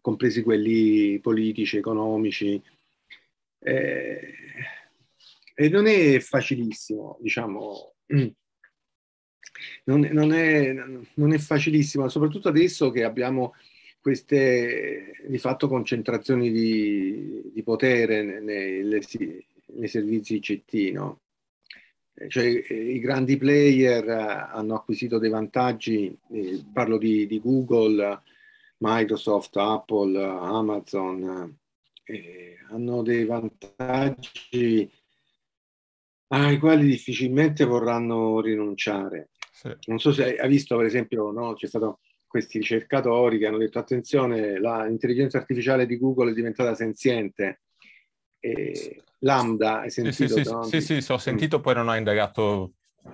compresi quelli politici, economici. Eh, e non è facilissimo, diciamo, non, non, è, non è facilissimo, soprattutto adesso che abbiamo queste di fatto concentrazioni di, di potere nei, nei, nei, servizi ICT, no? Eh, cioè, i grandi player eh, hanno acquisito dei vantaggi, eh, parlo di, di, Google, Microsoft, Apple, Amazon, eh, hanno dei vantaggi ai quali difficilmente vorranno rinunciare. Sì. Non so se hai visto, per esempio, no? c'è stato questi ricercatori che hanno detto attenzione, l'intelligenza artificiale di Google è diventata senziente. E Lambda, hai sentito? Sì, sì, no? sì, sì, sì, ho sentito, poi non ho indagato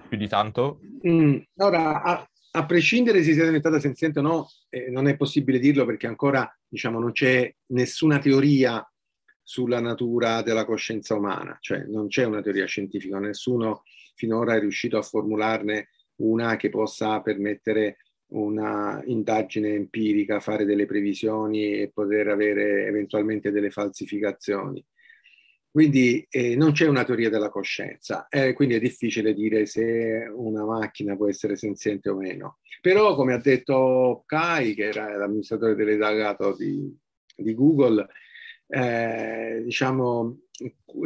più di tanto. Mm. Ora, a, a, prescindere se sia diventata senziente o no, eh, non è possibile dirlo perché ancora, diciamo, non c'è nessuna teoria sulla natura della coscienza umana, cioè non c'è una teoria scientifica, nessuno finora è riuscito a formularne una che possa permettere una indagine empirica, fare delle previsioni e poter avere eventualmente delle falsificazioni. Quindi eh, non c'è una teoria della coscienza, eh, quindi è difficile dire se una macchina può essere senziente o meno. Però, come ha detto Kai, che era l'amministratore delegato di, di Google, eh, diciamo,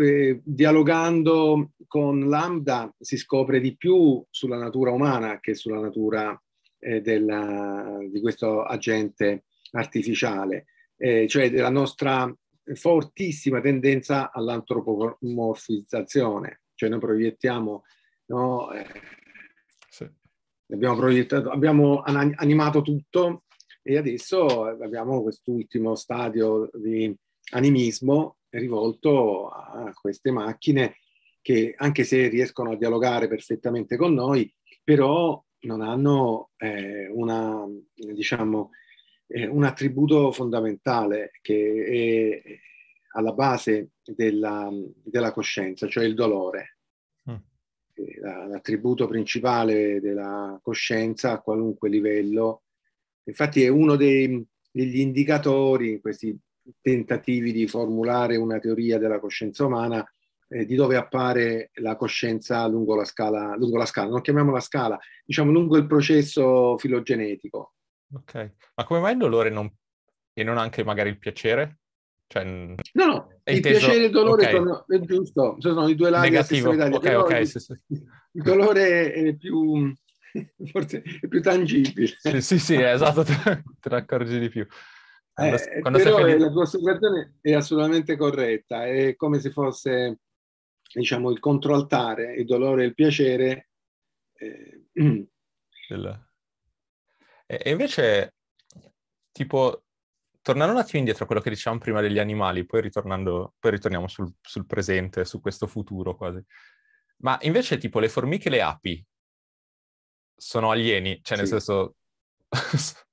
eh, dialogando con Lambda si scopre di più sulla natura umana che sulla natura eh, della, di questo agente artificiale, eh, cioè della nostra fortissima tendenza all'antropomorfizzazione, cioè noi proiettiamo, no, eh, sì. abbiamo, proiettato, abbiamo animato tutto e adesso abbiamo quest'ultimo stadio di animismo rivolto a queste macchine che anche se riescono a dialogare perfettamente con noi, però non hanno eh, una, diciamo, eh, un attributo fondamentale che è alla base della, della coscienza, cioè il dolore. Mm. L'attributo principale della coscienza a qualunque livello, infatti è uno dei, degli indicatori, questi tentativi di formulare una teoria della coscienza umana, eh, di dove appare la coscienza lungo la scala, lungo la scala, non chiamiamola scala, diciamo lungo il processo filogenetico. Ok, ma come mai il dolore non... e non anche magari il piacere? Cioè, no, no, il inteso... piacere e il dolore okay. sono, è giusto, sono i due lati Negativo. della stessa medaglia. Okay, okay, sì, sì. Il dolore è più, forse è più tangibile. Sì, sì, sì esatto, te ne accorgi di più. Quando, eh, quando però felice... la tua osservazione è assolutamente corretta, è come se fosse diciamo, il controaltare, il dolore e il piacere. Eh. E invece, tipo, tornando un attimo indietro a quello che dicevamo prima degli animali, poi, ritornando, poi ritorniamo sul, sul, presente, su questo futuro quasi. Ma invece, tipo, le formiche e le api sono alieni, cioè nel sì. senso...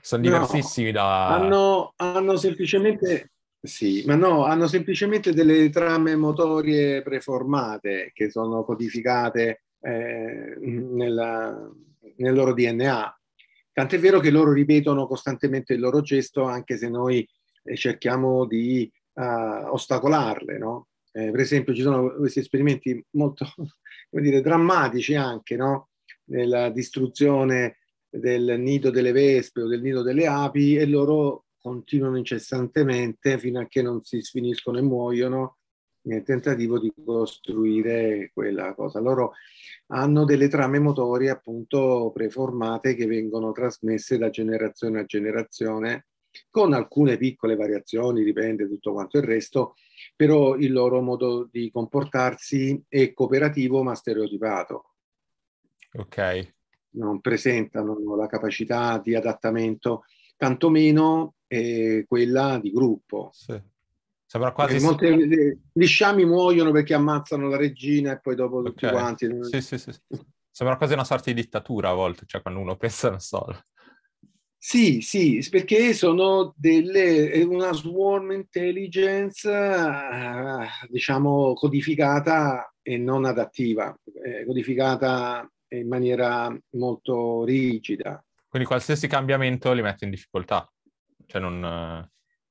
sono diversissimi no, da... Hanno, hanno semplicemente sì, ma no, hanno semplicemente delle trame motorie preformate che sono codificate eh, nella, nel loro DNA. Tant'è vero che loro ripetono costantemente il loro gesto anche se noi eh, cerchiamo di eh, ostacolarle, no? Eh, per esempio ci sono questi esperimenti molto, come dire, drammatici anche, no? Nella distruzione del nido delle vespe o del nido delle api e loro continuano incessantemente fino a che non si sfiniscono e muoiono nel tentativo di costruire quella cosa. Loro hanno delle trame motorie appunto preformate che vengono trasmesse da generazione a generazione con alcune piccole variazioni, dipende tutto quanto il resto, però il loro modo di comportarsi è cooperativo ma stereotipato. Ok. Non presentano la capacità di adattamento, tantomeno eh, quella di gruppo. Sì. Sembra quasi... Molte, si... Gli sciami muoiono perché ammazzano la regina e poi dopo okay. tutti quanti. Sì, sì, sì, Sembra quasi una sorta di dittatura a volte, cioè quando uno pensa, non so. Sì, sì, perché sono delle, una swarm intelligence, eh, diciamo, codificata e non adattiva, codificata in maniera molto rigida. Quindi qualsiasi cambiamento li mette in difficoltà. Cioè non,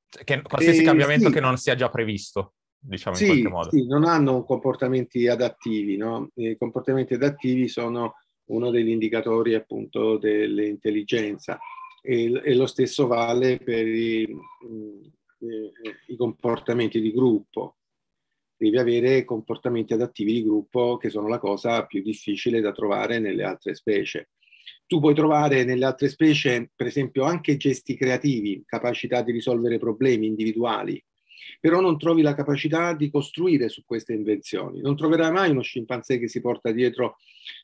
cioè, che, qualsiasi eh, cambiamento sì. che non sia già previsto, diciamo sì, in qualche modo. Sì, non hanno comportamenti adattivi, no? I comportamenti adattivi sono uno degli indicatori appunto dell'intelligenza e, e lo stesso vale per i, eh, i comportamenti di gruppo. Devi avere comportamenti adattivi di gruppo che sono la cosa più difficile da trovare nelle altre specie tu puoi trovare nelle altre specie, per esempio, anche gesti creativi, capacità di risolvere problemi individuali, però non trovi la capacità di costruire su queste invenzioni. Non troverai mai uno scimpanzé che si porta dietro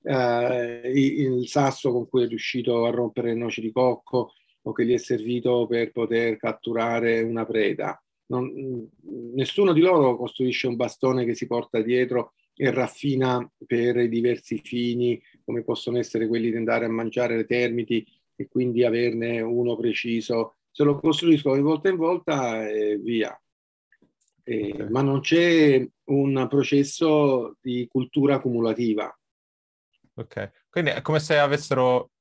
eh, il sasso con cui è riuscito a rompere le noci di cocco o che gli è servito per poter catturare una preda. Non, nessuno di loro costruisce un bastone che si porta dietro e raffina per i diversi fini come possono essere quelli di andare a mangiare le termiti e quindi averne uno preciso. Se lo costruisco di volta in volta e via. Eh, okay. Ma non c'è un processo di cultura accumulativa. Ok, quindi è come se avessero,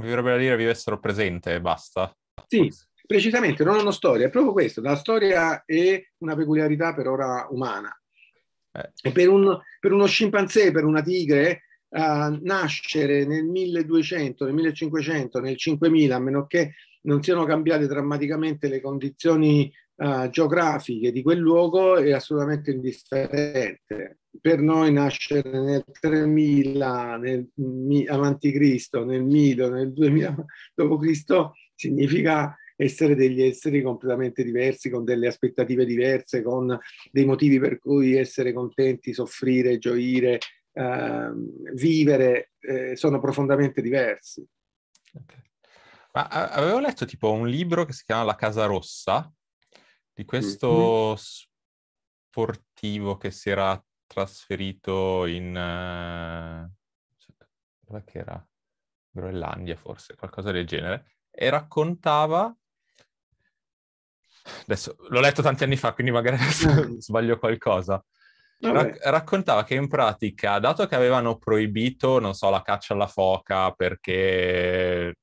mi verrebbe da dire, vivessero presente e basta. Sì, precisamente, non hanno storia, è proprio questo. La storia è una peculiarità per ora umana. E per, un, per uno scimpanzé, per una tigre, uh, nascere nel 1200, nel 1500, nel 5000, a meno che non siano cambiate drammaticamente le condizioni uh, geografiche di quel luogo, è assolutamente indifferente. Per noi nascere nel 3000 nel, avanti Cristo, nel 1000, nel 2000 d.C. significa essere degli esseri completamente diversi, con delle aspettative diverse, con dei motivi per cui essere contenti, soffrire, gioire, eh, vivere, eh, sono profondamente diversi. Okay. Ma avevo letto tipo un libro che si chiama La Casa Rossa, di questo mm. sportivo che si era trasferito in... Uh, eh, dove era? Groenlandia forse, qualcosa del genere, e raccontava adesso l'ho letto tanti anni fa, quindi magari ah. sbaglio qualcosa. Ra- raccontava che in pratica, dato che avevano proibito, non so, la caccia alla foca perché,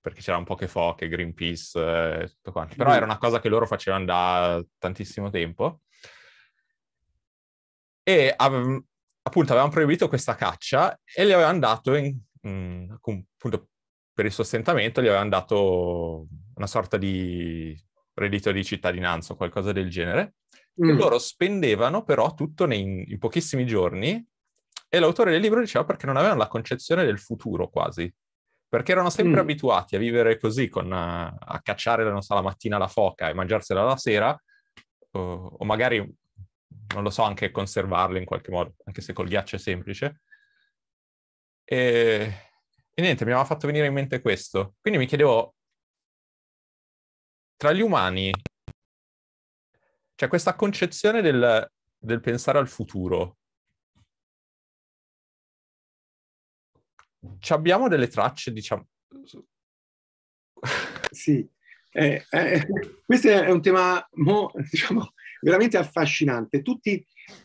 perché c'erano poche foche, Greenpeace eh, tutto quanto, però mm. era una cosa che loro facevano da tantissimo tempo. E av- appunto avevano proibito questa caccia e le avevano dato in, mh, appunto per il sostentamento gli avevano dato una sorta di reddito di cittadinanza o qualcosa del genere. Mm. loro spendevano però tutto nei, in pochissimi giorni e l'autore del libro diceva perché non avevano la concezione del futuro quasi, perché erano sempre mm. abituati a vivere così, con, a, a cacciare so, la mattina la foca e mangiarsela la sera, o, o magari, non lo so, anche conservarla in qualche modo, anche se col ghiaccio è semplice. E e niente, mi aveva fatto venire in mente questo. Quindi mi chiedevo, tra gli umani, cioè questa concezione del, del pensare al futuro, ci abbiamo delle tracce, diciamo... Sì, eh, eh, questo è un tema mo, diciamo, veramente affascinante. Tutti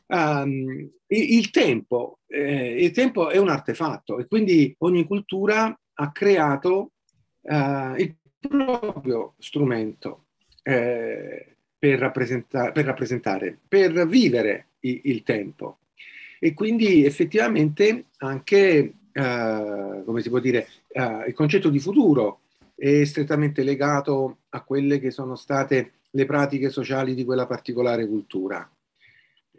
Um, il, tempo, eh, il, tempo, è un artefatto e quindi ogni cultura ha creato eh, il proprio strumento eh, per, rappresenta- per, rappresentare, per vivere i- il tempo. E quindi effettivamente anche, eh, come si può dire, eh, il concetto di futuro è strettamente legato a quelle che sono state le pratiche sociali di quella particolare cultura.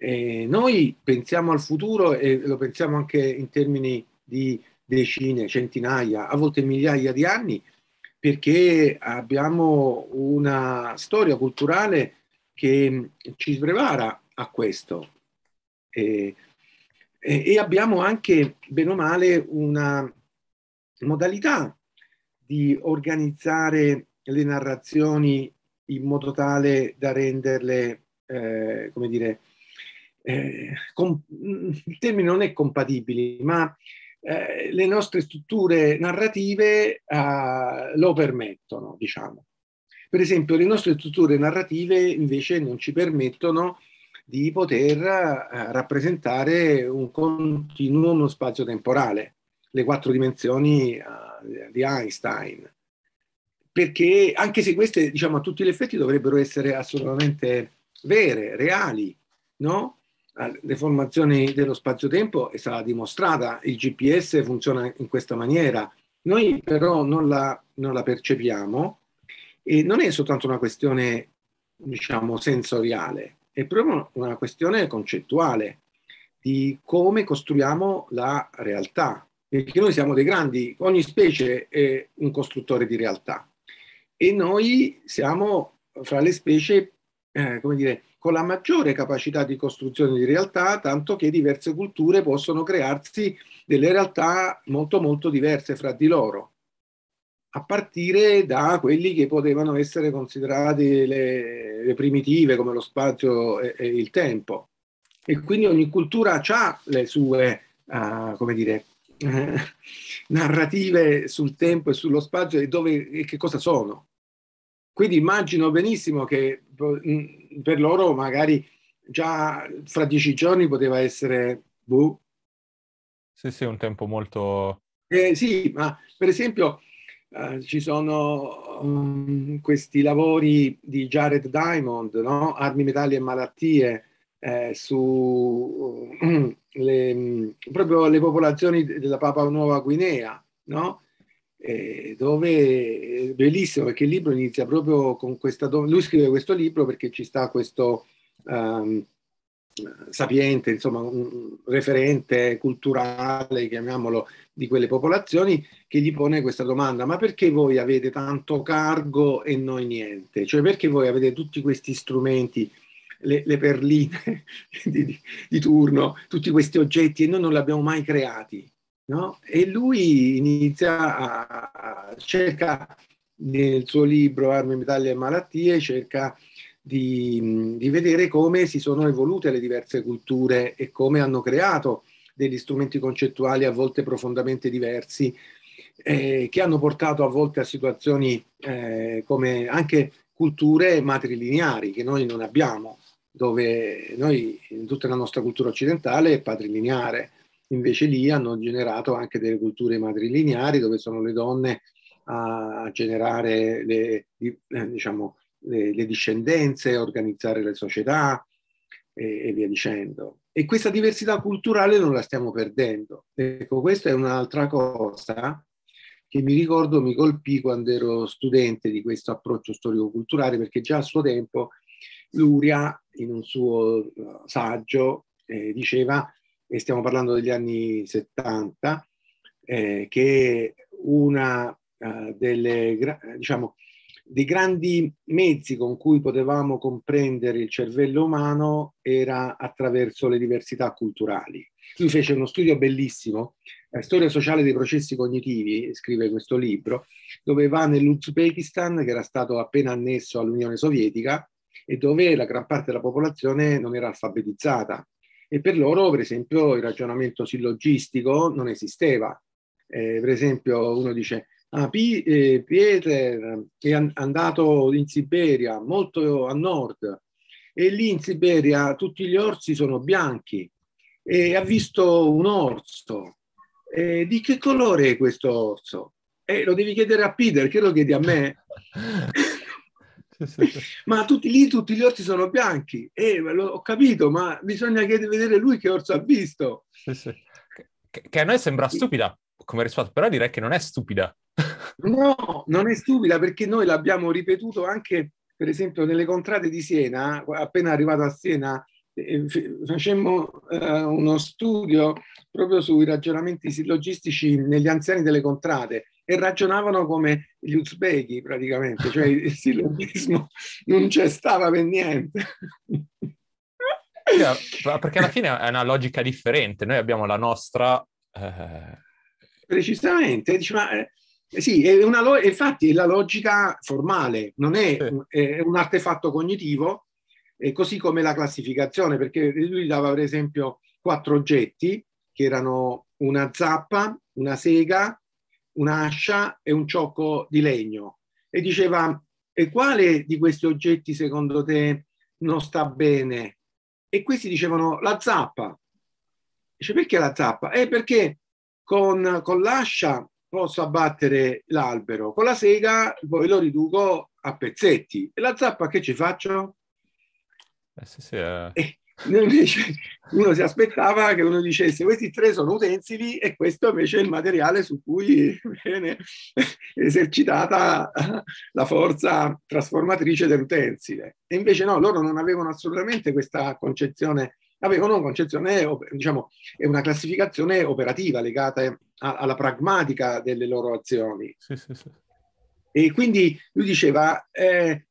Eh, noi pensiamo al futuro e lo pensiamo anche in termini di decine, centinaia, a volte migliaia di anni, perché abbiamo una storia culturale che ci prepara a questo. Eh, e abbiamo anche, bene o male, una modalità di organizzare le narrazioni in modo tale da renderle, eh, come dire, eh, com- mm, il termine non è compatibile, ma eh, le nostre strutture narrative eh, lo permettono, diciamo. Per esempio, le nostre strutture narrative invece non ci permettono di poter eh, rappresentare un continuum spazio-temporale, le quattro dimensioni eh, di Einstein perché anche se queste, diciamo, a tutti gli effetti dovrebbero essere assolutamente vere, reali, no? le formazioni dello spazio-tempo è stata dimostrata, il GPS funziona in questa maniera, noi però non la, non la percepiamo e non è soltanto una questione, diciamo, sensoriale, è proprio una questione concettuale di come costruiamo la realtà, perché noi siamo dei grandi, ogni specie è un costruttore di realtà e noi siamo fra le specie eh, come dire, con la maggiore capacità di costruzione di realtà, tanto che diverse culture possono crearsi delle realtà molto molto diverse fra di loro, a partire da quelli che potevano essere considerati le, le primitive come lo spazio e, e, il tempo. E quindi ogni cultura ha le sue, uh, come dire, eh, narrative sul tempo e sullo spazio e dove e che cosa sono. Quindi immagino benissimo che mm, per loro magari già fra dieci giorni poteva essere buh. Sì, sì, un tempo molto... Eh, sì, ma per esempio eh, ci sono um, questi lavori di Jared Diamond, no? Armi, metalli e malattie, eh, su uh, le, proprio le popolazioni della Papua Nuova Guinea, no? Eh, dove è eh, bellissimo perché il libro inizia proprio con questa domanda. Lui scrive questo libro perché ci sta questo um, sapiente, insomma, un referente culturale, chiamiamolo, di quelle popolazioni, che gli pone questa domanda: ma perché voi avete tanto cargo e noi niente? Cioè, perché voi avete tutti questi strumenti? Le, le, perline di, di, di, turno, tutti questi oggetti e noi non li abbiamo mai creati. No? E lui inizia a, a cerca nel suo libro Armi, Metalli e Malattie, cerca di, di, vedere come si sono evolute le diverse culture e come hanno creato degli strumenti concettuali a volte profondamente diversi, eh, che hanno portato a volte a situazioni eh, come anche culture matrilineari che noi non abbiamo, dove noi in tutta la nostra cultura occidentale è patrilineare invece lì hanno generato anche delle culture matrilineari dove sono le donne a generare le, eh, diciamo, le, le discendenze, organizzare le società e, e, via dicendo. E questa diversità culturale non la stiamo perdendo. Ecco, questa è un'altra cosa che mi ricordo mi colpì quando ero studente di questo approccio storico-culturale perché già a suo tempo Luria in un suo eh, saggio eh, diceva e stiamo parlando degli anni 70, eh, che una eh, delle, diciamo, dei grandi mezzi con cui potevamo comprendere il cervello umano era attraverso le diversità culturali. Lui fece uno studio bellissimo, eh, Storia sociale dei processi cognitivi, scrive questo libro, dove va nell'Uzbekistan, che era stato appena annesso all'Unione Sovietica, e dove la gran parte della popolazione non era alfabetizzata e per loro, per esempio, il ragionamento sillogistico non esisteva. Eh, per esempio, uno dice, ah, P- eh, Pieter è andato in Siberia, molto a nord, e lì in Siberia tutti gli orsi sono bianchi, e ha visto un orso. Eh, di che colore è questo orso? Eh, lo devi chiedere a Peter, che lo chiedi a me? ma tutti lì, tutti gli orsi sono bianchi. E eh, ho capito, ma bisogna vedere lui che orso ha visto. Che a noi sembra stupida come risposta, però direi che non è stupida. no, non è stupida perché noi l'abbiamo ripetuto anche, per esempio, nelle contrade di Siena, appena arrivato a Siena, facemmo eh, uno studio proprio sui ragionamenti sillogistici negli anziani delle contrade e ragionavano come gli uzbeki praticamente, cioè il sillogismo non c'è stava per niente. Perché alla fine è una logica differente, noi abbiamo la nostra... Eh... Precisamente, diciamo, eh, sì, è una lo- infatti è la logica formale, non è, sì. è un artefatto cognitivo, così come la classificazione, perché lui dava per esempio quattro oggetti che erano una zappa, una sega, un'ascia e un ciocco di legno e diceva e quale di questi oggetti secondo te non sta bene? E questi dicevano la zappa. Dice perché la zappa? Eh perché con, con l'ascia posso abbattere l'albero, con la sega poi lo riduco a pezzetti. E la zappa che ci faccio? Eh sì, sì, eh. E, noi invece uno si aspettava che uno dicesse questi tre sono utensili e questo invece è il materiale su cui viene esercitata la forza trasformatrice dell'utensile. E invece no, loro non avevano assolutamente questa concezione, avevano una concezione, diciamo, una classificazione operativa legata alla pragmatica delle loro azioni. Sì, sì, sì. E quindi lui diceva... Eh,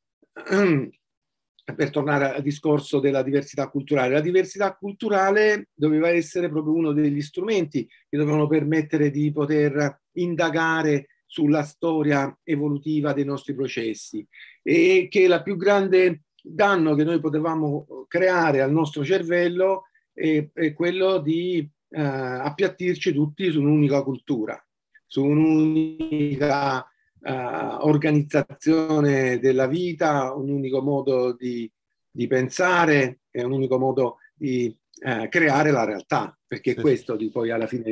per tornare al discorso della diversità culturale, la diversità culturale doveva essere proprio uno degli strumenti che dovevano permettere di poter indagare sulla storia evolutiva dei nostri processi e che la più grande danno che noi potevamo creare al nostro cervello è, è quello di eh, appiattirci tutti su un'unica cultura, su un'unica uh, organizzazione della vita, un unico modo di, di pensare e un unico modo di uh, creare la realtà, perché è questo di poi alla fine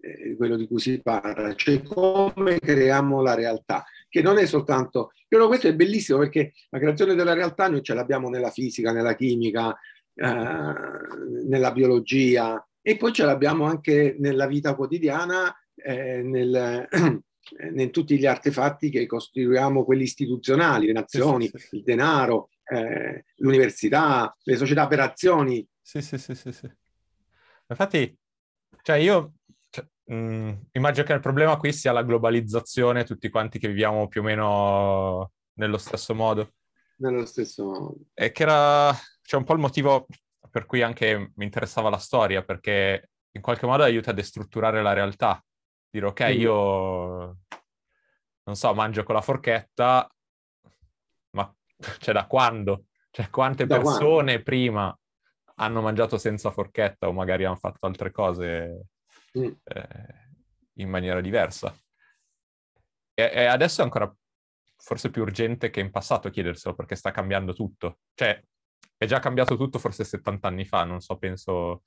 eh, quello di cui si parla, cioè come creiamo la realtà, che non è soltanto... Però questo è bellissimo perché la creazione della realtà noi ce l'abbiamo nella fisica, nella chimica, Uh, nella biologia e poi ce l'abbiamo anche nella vita quotidiana, eh, nel, Eh, in tutti gli artefatti che costituiamo, quelli istituzionali, le nazioni, sì, sì, il denaro, eh, l'università, le società per azioni. Sì, sì, sì, sì. sì. Infatti, cioè io cioè, mh, mm, immagino che il problema qui sia la globalizzazione, tutti quanti che viviamo più o meno nello stesso modo. Nello stesso modo. E che era cioè, un po' il motivo per cui anche mi interessava la storia, perché in qualche modo aiuta a destrutturare la realtà Dire ok, io non so, mangio con la forchetta, ma cioè da quando? Cioè quante da persone quando? prima hanno mangiato senza forchetta o magari hanno fatto altre cose mm. eh, in maniera diversa? E, e adesso è ancora forse più urgente che in passato chiederselo perché sta cambiando tutto. Cioè è già cambiato tutto forse 70 anni fa, non so, penso...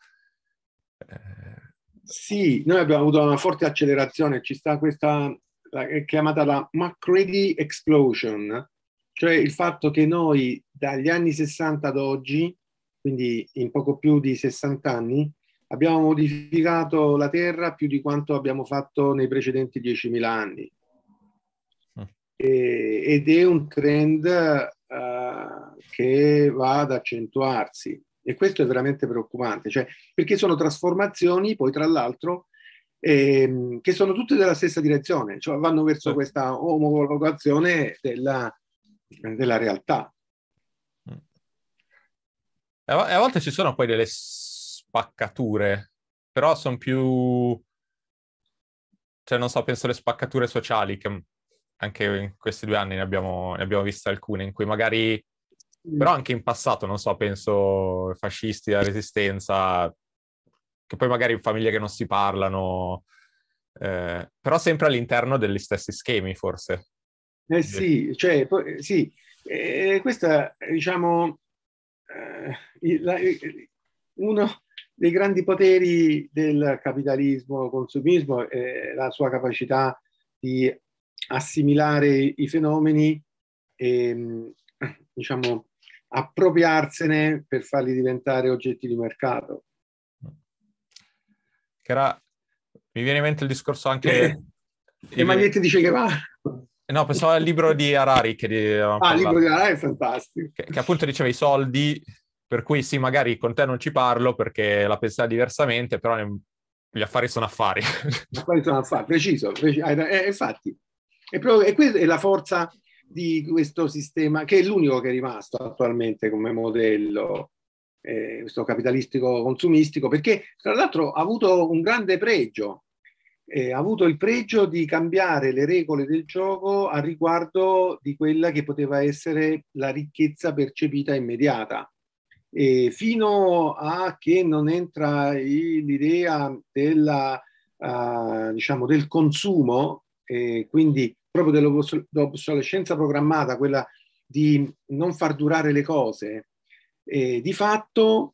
Eh, sì, noi abbiamo avuto una forte accelerazione, ci sta questa è chiamata la MacReady Explosion, cioè il fatto che noi dagli anni 60 ad oggi, quindi in poco più di 60 anni, abbiamo modificato la Terra più di quanto abbiamo fatto nei precedenti 10.000 anni. Mm. ed è un trend uh, che va ad accentuarsi. E questo è veramente preoccupante, cioè, perché sono trasformazioni, poi tra l'altro, ehm, che sono tutte della stessa direzione, cioè vanno verso questa omologazione della, della realtà. Mm. E a volte ci sono poi delle spaccature, però sono più... Cioè, non so, penso alle spaccature sociali, che anche in questi due anni ne abbiamo, ne abbiamo viste alcune, in cui magari però anche in passato, non so, penso fascisti la resistenza, che poi magari in famiglie che non si parlano, eh, però sempre all'interno degli stessi schemi, forse. Eh sì, cioè, poi, eh, sì, eh, questa, diciamo, eh, la, eh, uno dei grandi poteri del capitalismo, consumismo, è la sua capacità di assimilare i fenomeni e, mm, diciamo, appropriarsene per farli diventare oggetti di mercato. Che era, mi viene in mente il discorso anche... Eh, le Magnetti dice che va. Eh, no, pensavo al libro di Harari. Che di... Ah, il libro di Harari è fantastico. Che, che, appunto diceva i soldi, per cui sì, magari con te non ci parlo perché la pensavo diversamente, però gli affari sono affari. Gli affari sono affari, preciso. preciso. Eh, eh, infatti, è proprio, e questa è la forza di questo sistema, che è l'unico che è rimasto attualmente come modello, eh, questo capitalistico consumistico, perché tra l'altro ha avuto un grande pregio, eh, ha avuto il pregio di cambiare le regole del gioco a riguardo di quella che poteva essere la ricchezza percepita immediata. E fino a che non entra l'idea della, uh, diciamo, del consumo, eh, quindi proprio dell'obsolescenza programmata, quella di non far durare le cose, eh, di fatto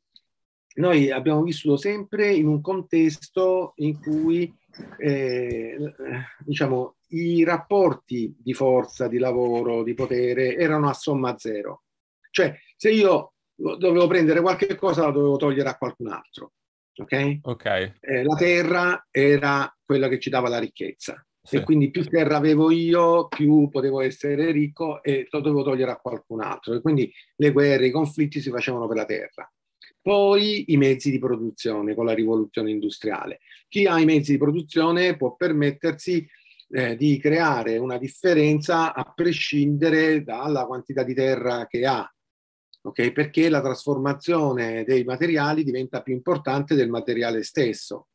noi abbiamo vissuto sempre in un contesto in cui eh, diciamo, i rapporti di forza, di lavoro, di potere erano a somma zero. Cioè, se io dovevo prendere qualche cosa, la dovevo togliere a qualcun altro. Ok? okay. Eh, la terra era quella che ci dava la ricchezza. Sì. E quindi più terra avevo io, più potevo essere ricco e lo dovevo togliere a qualcun altro. E quindi le guerre, i conflitti si facevano per la terra. Poi i mezzi di produzione con la rivoluzione industriale. Chi ha i mezzi di produzione può permettersi eh, di creare una differenza a prescindere dalla quantità di terra che ha, okay? perché la trasformazione dei materiali diventa più importante del materiale stesso.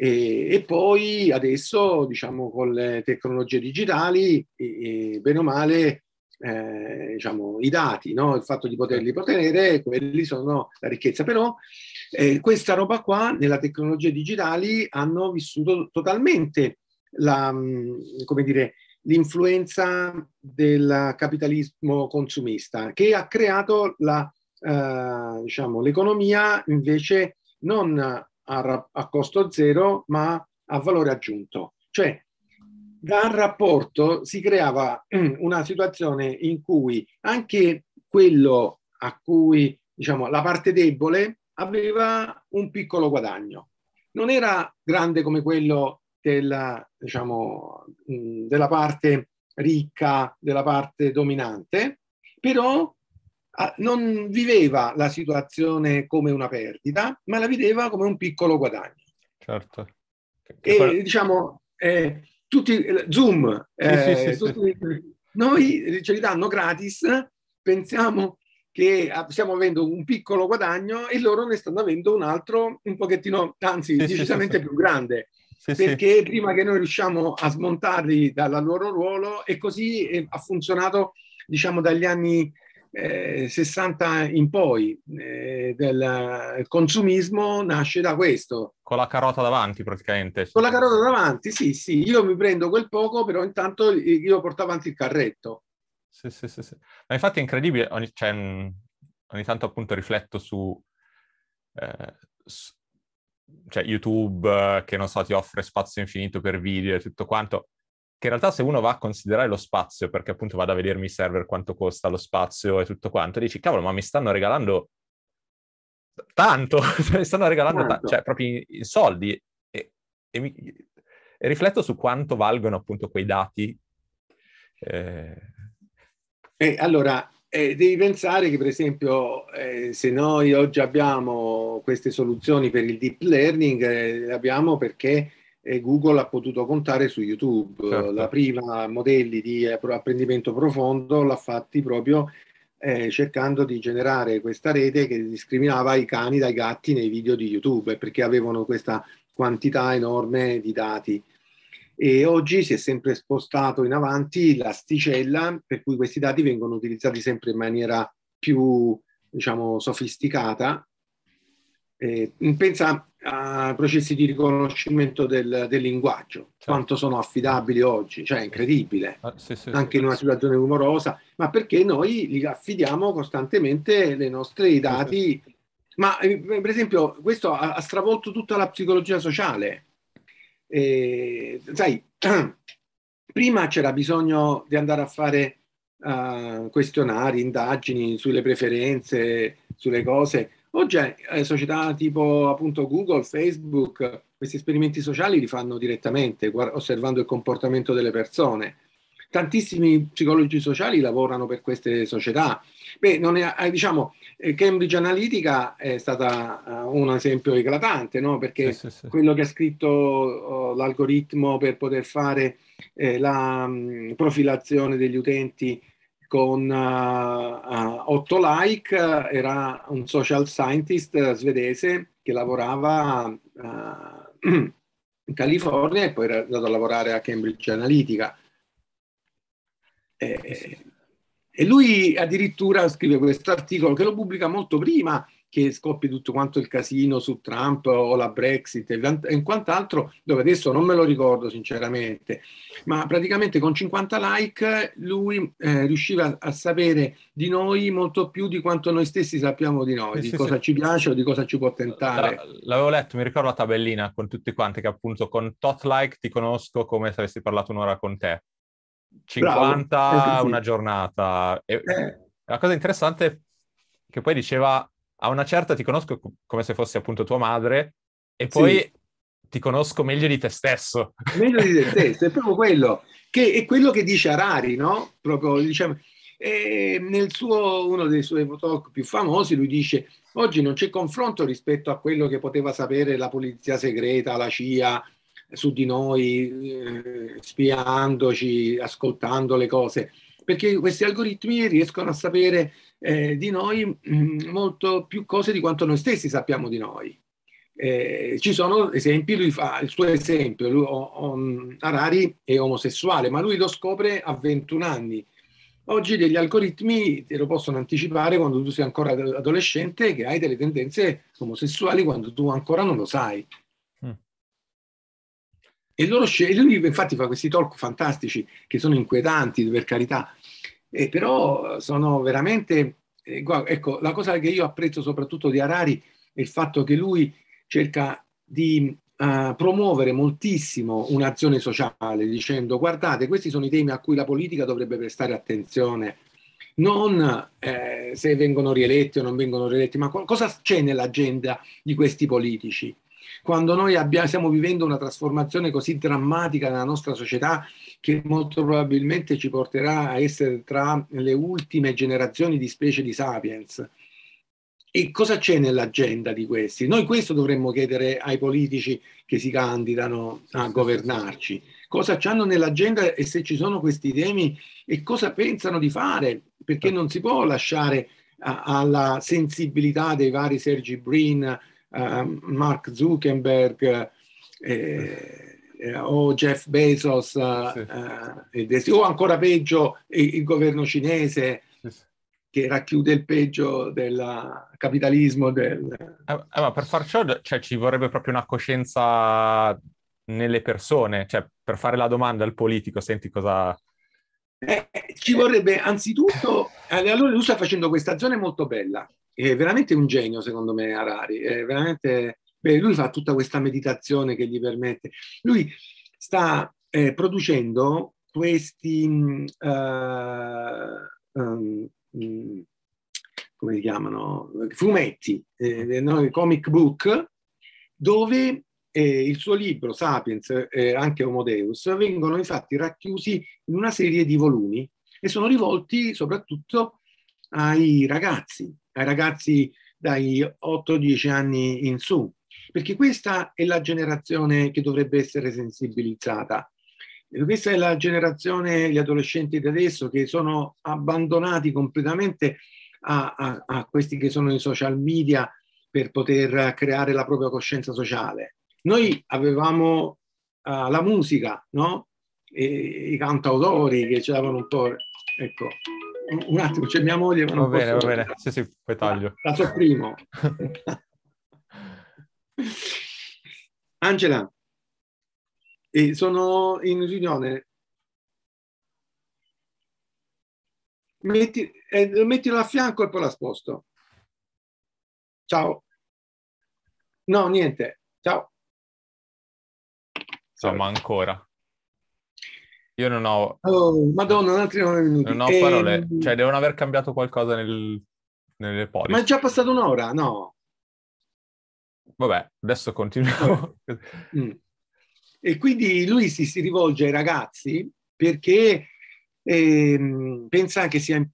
E, e, poi adesso, diciamo, con le tecnologie digitali, e, e bene o male, eh, diciamo, i dati, no? il fatto di poterli ottenere, quelli sono la ricchezza. Però eh, questa roba qua, nella tecnologia digitali, hanno vissuto totalmente la, mm, come dire, l'influenza del capitalismo consumista, che ha creato la, eh, diciamo, l'economia invece non a, a costo zero ma a valore aggiunto. Cioè dal rapporto si creava una situazione in cui anche quello a cui diciamo, la parte debole aveva un piccolo guadagno. Non era grande come quello della, diciamo, della parte ricca, della parte dominante, però Ah, non viveva la situazione come una perdita, ma la viveva come un piccolo guadagno. Certo. e fa... diciamo, eh, tutti, eh, Zoom, eh, sì, sì, sì, tutti, noi ce li danno gratis, pensiamo che ah, stiamo avendo un piccolo guadagno e loro ne stanno avendo un altro un pochettino, anzi decisamente più grande. Sì, perché sì. prima che noi riusciamo a smontarli dal loro ruolo e così eh, ha funzionato diciamo dagli anni 60 eh, in poi eh, del il consumismo nasce da questo. Con la carota davanti praticamente. Con la carota davanti, sì, sì, io mi prendo quel poco, però intanto io porto avanti il carretto. Sì, sì, sì, sì. Ma infatti è incredibile, ogni, cioè, ogni tanto appunto rifletto su, eh, su cioè, YouTube che non so ti offre spazio infinito per video e tutto quanto, che in realtà se uno va a considerare lo spazio, perché appunto vado a vedermi i server quanto costa lo spazio e tutto quanto, dici cavolo, ma mi stanno regalando tanto, cioè, mi stanno regalando tanto, t- cioè proprio in, soldi. E, e, mi, e, rifletto su quanto valgono appunto quei dati. Eh... Eh, allora, eh, devi pensare che per esempio eh, se noi oggi abbiamo queste soluzioni per il deep learning, eh, le abbiamo perché e Google ha potuto contare su YouTube. Certo. La prima modelli di apprendimento profondo l'ha fatti proprio eh, cercando di generare questa rete che discriminava i cani dai gatti nei video di YouTube perché avevano questa quantità enorme di dati. E oggi si è sempre spostato in avanti l'asticella per cui questi dati vengono utilizzati sempre in maniera più diciamo sofisticata. Eh, pensa a processi di riconoscimento del, del linguaggio, certo. quanto sono affidabili oggi, cioè è incredibile, ah, sì, sì, anche sì. in una situazione rumorosa, ma perché noi gli affidiamo costantemente i nostri dati. Ma eh, per esempio questo ha, ha stravolto tutta la psicologia sociale. E, sai, prima c'era bisogno di andare a fare uh, questionari, indagini sulle preferenze, sulle cose, Oggi eh, società tipo appunto Google, Facebook, questi esperimenti sociali li fanno direttamente, guard- osservando il comportamento delle persone. Tantissimi psicologi sociali lavorano per queste società. Beh, è, eh, diciamo, eh, Cambridge Analytica è stata uh, un esempio eclatante, no? perché sì, sì, sì. quello che ha scritto uh, l'algoritmo per poter fare eh, la um, profilazione degli utenti con uh, uh, Otto Like, era un social scientist eh, svedese che lavorava uh, in California e poi era andato a lavorare a Cambridge Analytica. E, e lui addirittura scrive questo articolo che lo pubblica molto prima che scoppi tutto quanto il casino su Trump o la Brexit e quant'altro, dove adesso non me lo ricordo sinceramente, ma praticamente con 50 like lui eh, riusciva a sapere di noi molto più di quanto noi stessi sappiamo di noi, eh, di sì, cosa sì. ci piace o di cosa ci può tentare. l'avevo letto, mi ricordo la tabellina con tutti quanti che appunto con tot like ti conosco come se avessi parlato un'ora con te. 50 eh, una giornata. E, eh. La cosa interessante è che poi diceva a una certa ti conosco come se fossi appunto tua madre e poi sì. ti conosco meglio di te stesso. Meglio di te stesso, è proprio quello, che è quello che dice Arari, no? Proprio, diciamo, nel suo, uno dei suoi talk più famosi lui dice oggi non c'è confronto rispetto a quello che poteva sapere la polizia segreta, la CIA su di noi, eh, spiandoci, ascoltando le cose perché questi algoritmi riescono a sapere eh, di noi mh, mm, molto più cose di quanto noi stessi sappiamo di noi. Eh, ci sono esempi, lui fa il suo esempio, lui, o, mm, Harari è omosessuale, ma lui lo scopre a 21 anni. Oggi degli algoritmi te lo possono anticipare quando tu sei ancora adolescente che hai delle tendenze omosessuali quando tu ancora non lo sai. Mm. E loro scel- lui infatti fa questi talk fantastici che sono inquietanti, per carità, eh, però sono veramente, eh, ecco, la cosa che io apprezzo soprattutto di Arari è il fatto che lui cerca di uh, promuovere moltissimo un'azione sociale dicendo guardate questi sono i temi a cui la politica dovrebbe prestare attenzione, non eh, se vengono rieletti o non vengono rieletti, ma cosa c'è nell'agenda di questi politici quando noi abbiamo, stiamo vivendo una trasformazione così drammatica nella nostra società che molto probabilmente ci porterà a essere tra le ultime generazioni di specie di sapiens. E cosa c'è nell'agenda di questi? Noi questo dovremmo chiedere ai politici che si candidano a governarci. Cosa hanno nell'agenda e se ci sono questi temi e cosa pensano di fare? Perché non si può lasciare alla sensibilità dei vari Sergi Brin, uh, Mark Zuckerberg eh, eh, o Jeff Bezos eh, sì. o ancora peggio il, il governo cinese che racchiude il peggio del capitalismo. Del... ma per far ciò cioè, ci vorrebbe proprio una coscienza nelle persone, cioè per fare la domanda al politico, senti cosa... Eh, ci vorrebbe anzitutto, allora lui sta facendo questa zona molto bella, è veramente un genio, secondo me, Arari. È veramente, beh, lui fa tutta questa meditazione che gli permette. Lui sta eh, producendo questi, uh, um, mm, come si chiamano, fumetti, eh, no, comic book, dove eh, il suo libro Sapiens e eh, anche Homo Deus vengono infatti racchiusi in una serie di volumi e sono rivolti soprattutto ai ragazzi, ai ragazzi dai 8-10 anni in su, perché questa è la generazione che dovrebbe essere sensibilizzata. Questa è la generazione, gli adolescenti di adesso, che sono abbandonati completamente a, a, a questi che sono i social media per poter creare la propria coscienza sociale. Noi avevamo uh, la musica, no? E, I cantautori che ci davano un po'... Ecco un attimo, c'è mia moglie. Ma non va bene, posso... va bene, sì, sì, poi taglio. La, la sopprimo. Angela, e sono in riunione. Metti, eh, mettilo a fianco e poi la sposto. Ciao. No, niente. Ciao. Insomma, ancora. Io non ho... Oh, madonna, un altro 9 minuti. Non ho parole. Ehm... Cioè, devono aver cambiato qualcosa nel... nelle polisi. Ma è già passata un'ora, no? Vabbè, adesso continuiamo. Mm. E quindi lui si, si, rivolge ai ragazzi perché eh, pensa che sia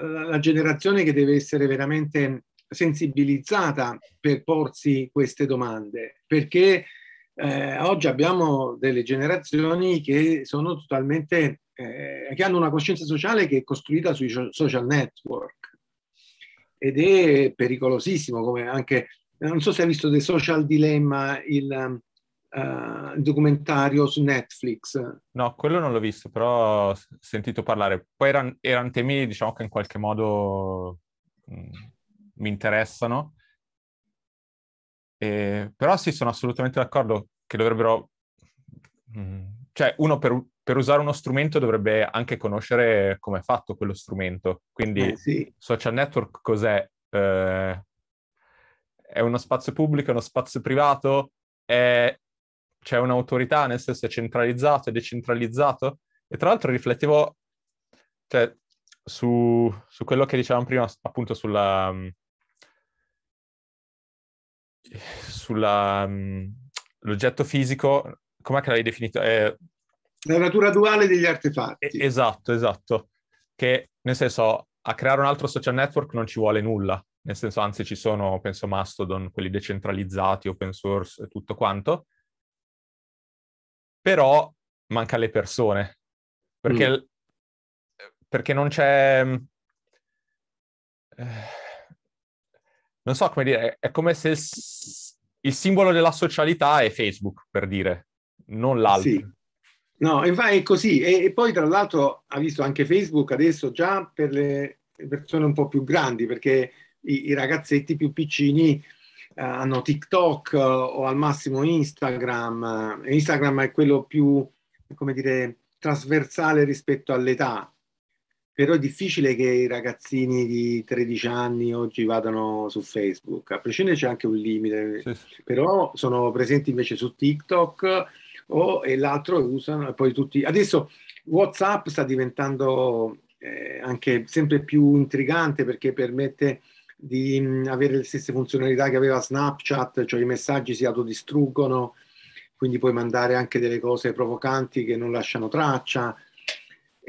la generazione che deve essere veramente sensibilizzata per porsi queste domande, perché eh, oggi abbiamo delle generazioni che sono totalmente, eh, che hanno una coscienza sociale che è costruita sui social network ed è pericolosissimo come anche, non so se hai visto The Social Dilemma, il, Uh, documentario su Netflix. No, quello non l'ho visto, però ho sentito parlare. Poi erano, eran temi, diciamo, che in qualche modo mh, mm, mi interessano. Eh, però sì, sono assolutamente d'accordo che dovrebbero... Mm, cioè, uno per, per, usare uno strumento dovrebbe anche conoscere come è fatto quello strumento. Quindi eh sì. social network cos'è? Eh, è uno spazio pubblico, è uno spazio privato? È, c'è un'autorità, nel senso è centralizzato, è decentralizzato? E tra l'altro riflettevo cioè, su, su quello che dicevamo prima, appunto sulla... Mm, sull'oggetto mhmm, fisico, com'è che l'hai definito? Eh, la natura duale degli artefatti. Esatto, esatto. Che nel senso, a creare un altro social network non ci vuole nulla. Nel senso, anzi, ci sono, penso, Mastodon, quelli decentralizzati, open source e tutto quanto. Però manca le persone. Perché, mm. Eh, perché non c'è... Mhmm, eh non so come dire, è come se il, il simbolo della socialità è Facebook, per dire, non l'altro. Sì. No, è così. E, e, poi tra l'altro ha visto anche Facebook adesso già per le persone un po' più grandi, perché i, i ragazzetti più piccini eh, hanno TikTok eh, o al massimo Instagram. Instagram è quello più, come dire, trasversale rispetto all'età però è difficile che i ragazzini di 13 anni oggi vadano su Facebook, a prescindere c'è anche un limite, sì, sì. però sono presenti invece su TikTok o, e l'altro usano poi tutti. Adesso WhatsApp sta diventando eh, anche sempre più intrigante perché permette di mh, mm, avere le stesse funzionalità che aveva Snapchat, cioè i messaggi si autodistruggono, quindi puoi mandare anche delle cose provocanti che non lasciano traccia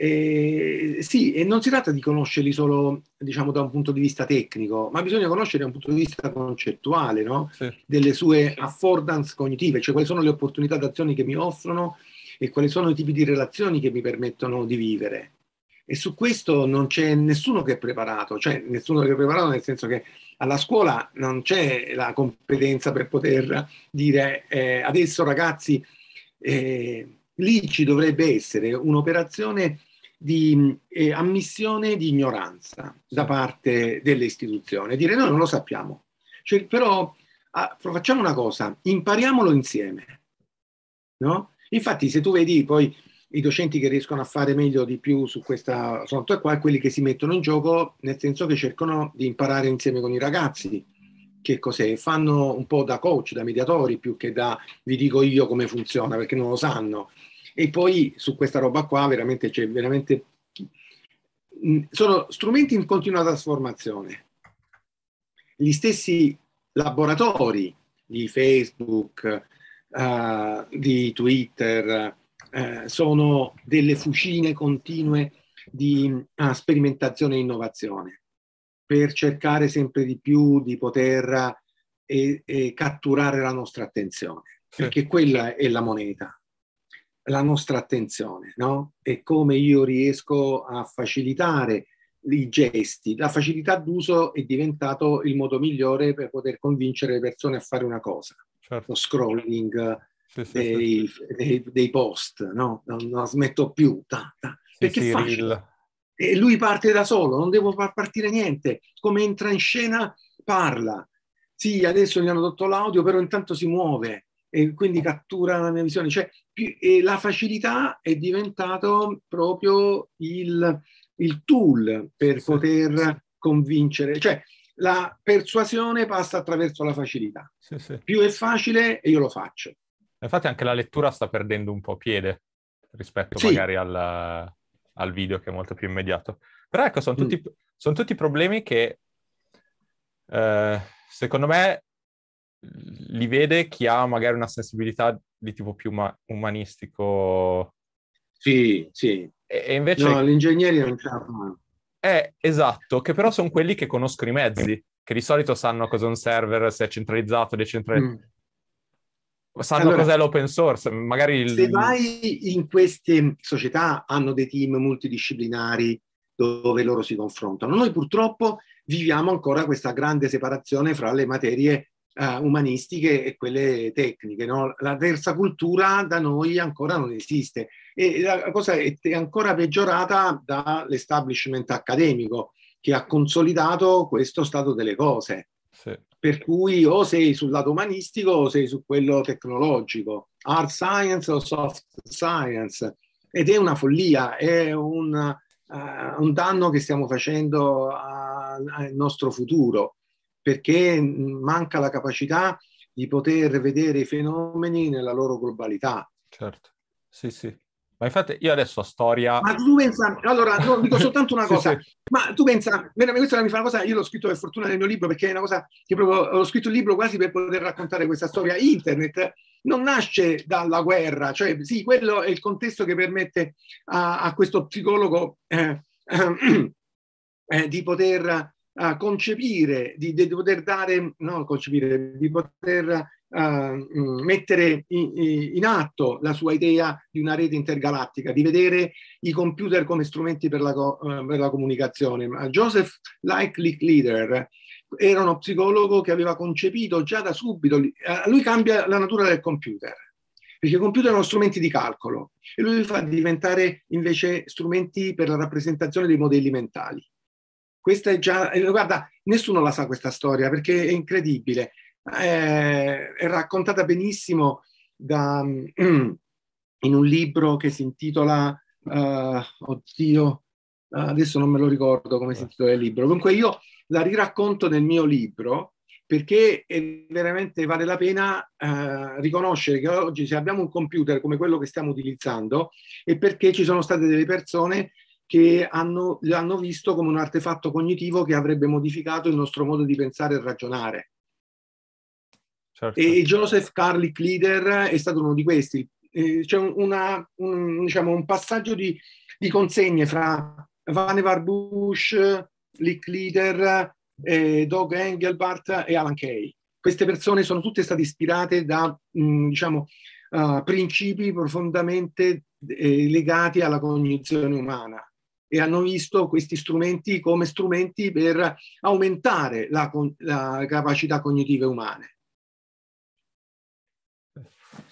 eh, sì, e non si tratta di conoscerli solo diciamo, da un punto di vista tecnico, ma bisogna conoscere da un punto di vista concettuale, no? sì. delle sue affordance cognitive, cioè quali sono le opportunità d'azione che mi offrono e quali sono i tipi di relazioni che mi permettono di vivere. E su questo non c'è nessuno che è preparato, cioè nessuno che è preparato nel senso che alla scuola non c'è la competenza per poter dire eh, adesso ragazzi... Eh, lì ci dovrebbe essere un'operazione di eh, ammissione di ignoranza da parte delle istituzioni, dire noi non lo sappiamo, cioè, però ah, facciamo una cosa, impariamolo insieme. No? Infatti se tu vedi poi i docenti che riescono a fare meglio di più su questa fronte qua, quelli che si mettono in gioco, nel senso che cercano di imparare insieme con i ragazzi, che cos'è? Fanno un po' da coach, da mediatori, più che da vi dico io come funziona, perché non lo sanno. E poi su questa roba qua veramente c'è veramente... Mm, sono strumenti in continua trasformazione. Gli stessi laboratori di Facebook, uh, di Twitter, uh, sono delle fucine continue di uh, sperimentazione e innovazione per cercare sempre di più di poter e, eh, e catturare la nostra attenzione, perché quella è la moneta la nostra attenzione, no? E come io riesco a facilitare i gesti. La facilità d'uso è diventato il modo migliore per poter convincere le persone a fare una cosa. Certo. Lo scrolling sì, sì, dei, sì. Dei, dei, post, no? Non, non smetto più. Ta, ta. Perché sì, facile. E lui parte da solo, non devo far partire niente. Come entra in scena, parla. Sì, adesso gli hanno tolto l'audio, però intanto si muove e quindi cattura la mia visione. Cioè, più, la facilità è diventato proprio il, il tool per poter convincere. Cioè, la persuasione passa attraverso la facilità. Sì, sì. Più è facile e io lo faccio. Infatti anche la lettura sta perdendo un po' piede rispetto sì. magari alla, al video che è molto più immediato. Però ecco, sono mm. tutti, mm. sono tutti problemi che eh, secondo me li vede chi ha magari una sensibilità di tipo più ma- umanistico. Sì, sì. E, e invece... No, l'ingegnere non c'ha mano. Eh, esatto, che però sono quelli che conoscono i mezzi, che di solito sanno cos'è un server, se è centralizzato, decentralizzato. Mm. Sanno allora, cos'è l'open source, magari... Il... Se vai in queste società hanno dei team multidisciplinari dove loro si confrontano. Noi purtroppo viviamo ancora questa grande separazione fra le materie uh, umanistiche e quelle tecniche. No? La terza cultura da noi ancora non esiste e la cosa è ancora peggiorata dall'establishment accademico che ha consolidato questo stato delle cose. Sì. Per cui o sei sul lato umanistico o sei su quello tecnologico, hard science o soft science. Ed è una follia, è un, uh, un danno che stiamo facendo al nostro futuro perché manca la capacità di poter vedere i fenomeni nella loro globalità. Certo, sì, sì. Ma infatti io adesso a storia... Ma tu pensa, allora no, dico soltanto una cosa, sì, ma tu pensa, questa è una cosa, io l'ho scritto per fortuna nel mio libro perché è una cosa che proprio, ho scritto il libro quasi per poter raccontare questa storia. Internet non nasce dalla guerra, cioè sì, quello è il contesto che permette a, a questo psicologo eh, eh, di poter a concepire, di, di poter dare, no, concepire, di poter uh, mettere in, in, atto la sua idea di una rete intergalattica, di vedere i computer come strumenti per la, uh, per la comunicaone. Ma Joseph Likely Leader era uno psicologo che aveva concepito già da subito, uh, lui cambia la natura del computer perché i computer sono strumenti di calcolo e lui li fa diventare invece strumenti per la rappresentazione dei modelli mentali. Questa è già, eh, guarda, nessuno la sa questa storia perché è incredibile. È, eh, è raccontata benissimo da, mm, in un libro che si intitola, uh, eh, oddio, oh adesso non me lo ricordo come si intitola il libro. Comunque io la riracconto nel mio libro perché veramente vale la pena uh, riconoscere che oggi se abbiamo un computer come quello che stiamo utilizzando è perché ci sono state delle persone che hanno, l'hanno visto come un artefatto cognitivo che avrebbe modificato il nostro modo di pensare e ragionare. Certo. E Joseph Carlick Leader è stato uno di questi. Eh, c'è una, un, diciamo, un, passaggio di, di, consegne fra Vannevar Bush, Lick Leader, eh, Doug Engelbart e Alan Kay. Queste persone sono tutte state ispirate da mh, mm, diciamo, uh, principi profondamente eh, legati alla cognizione umana e hanno visto questi strumenti come strumenti per aumentare la, la capacità cognitive umane.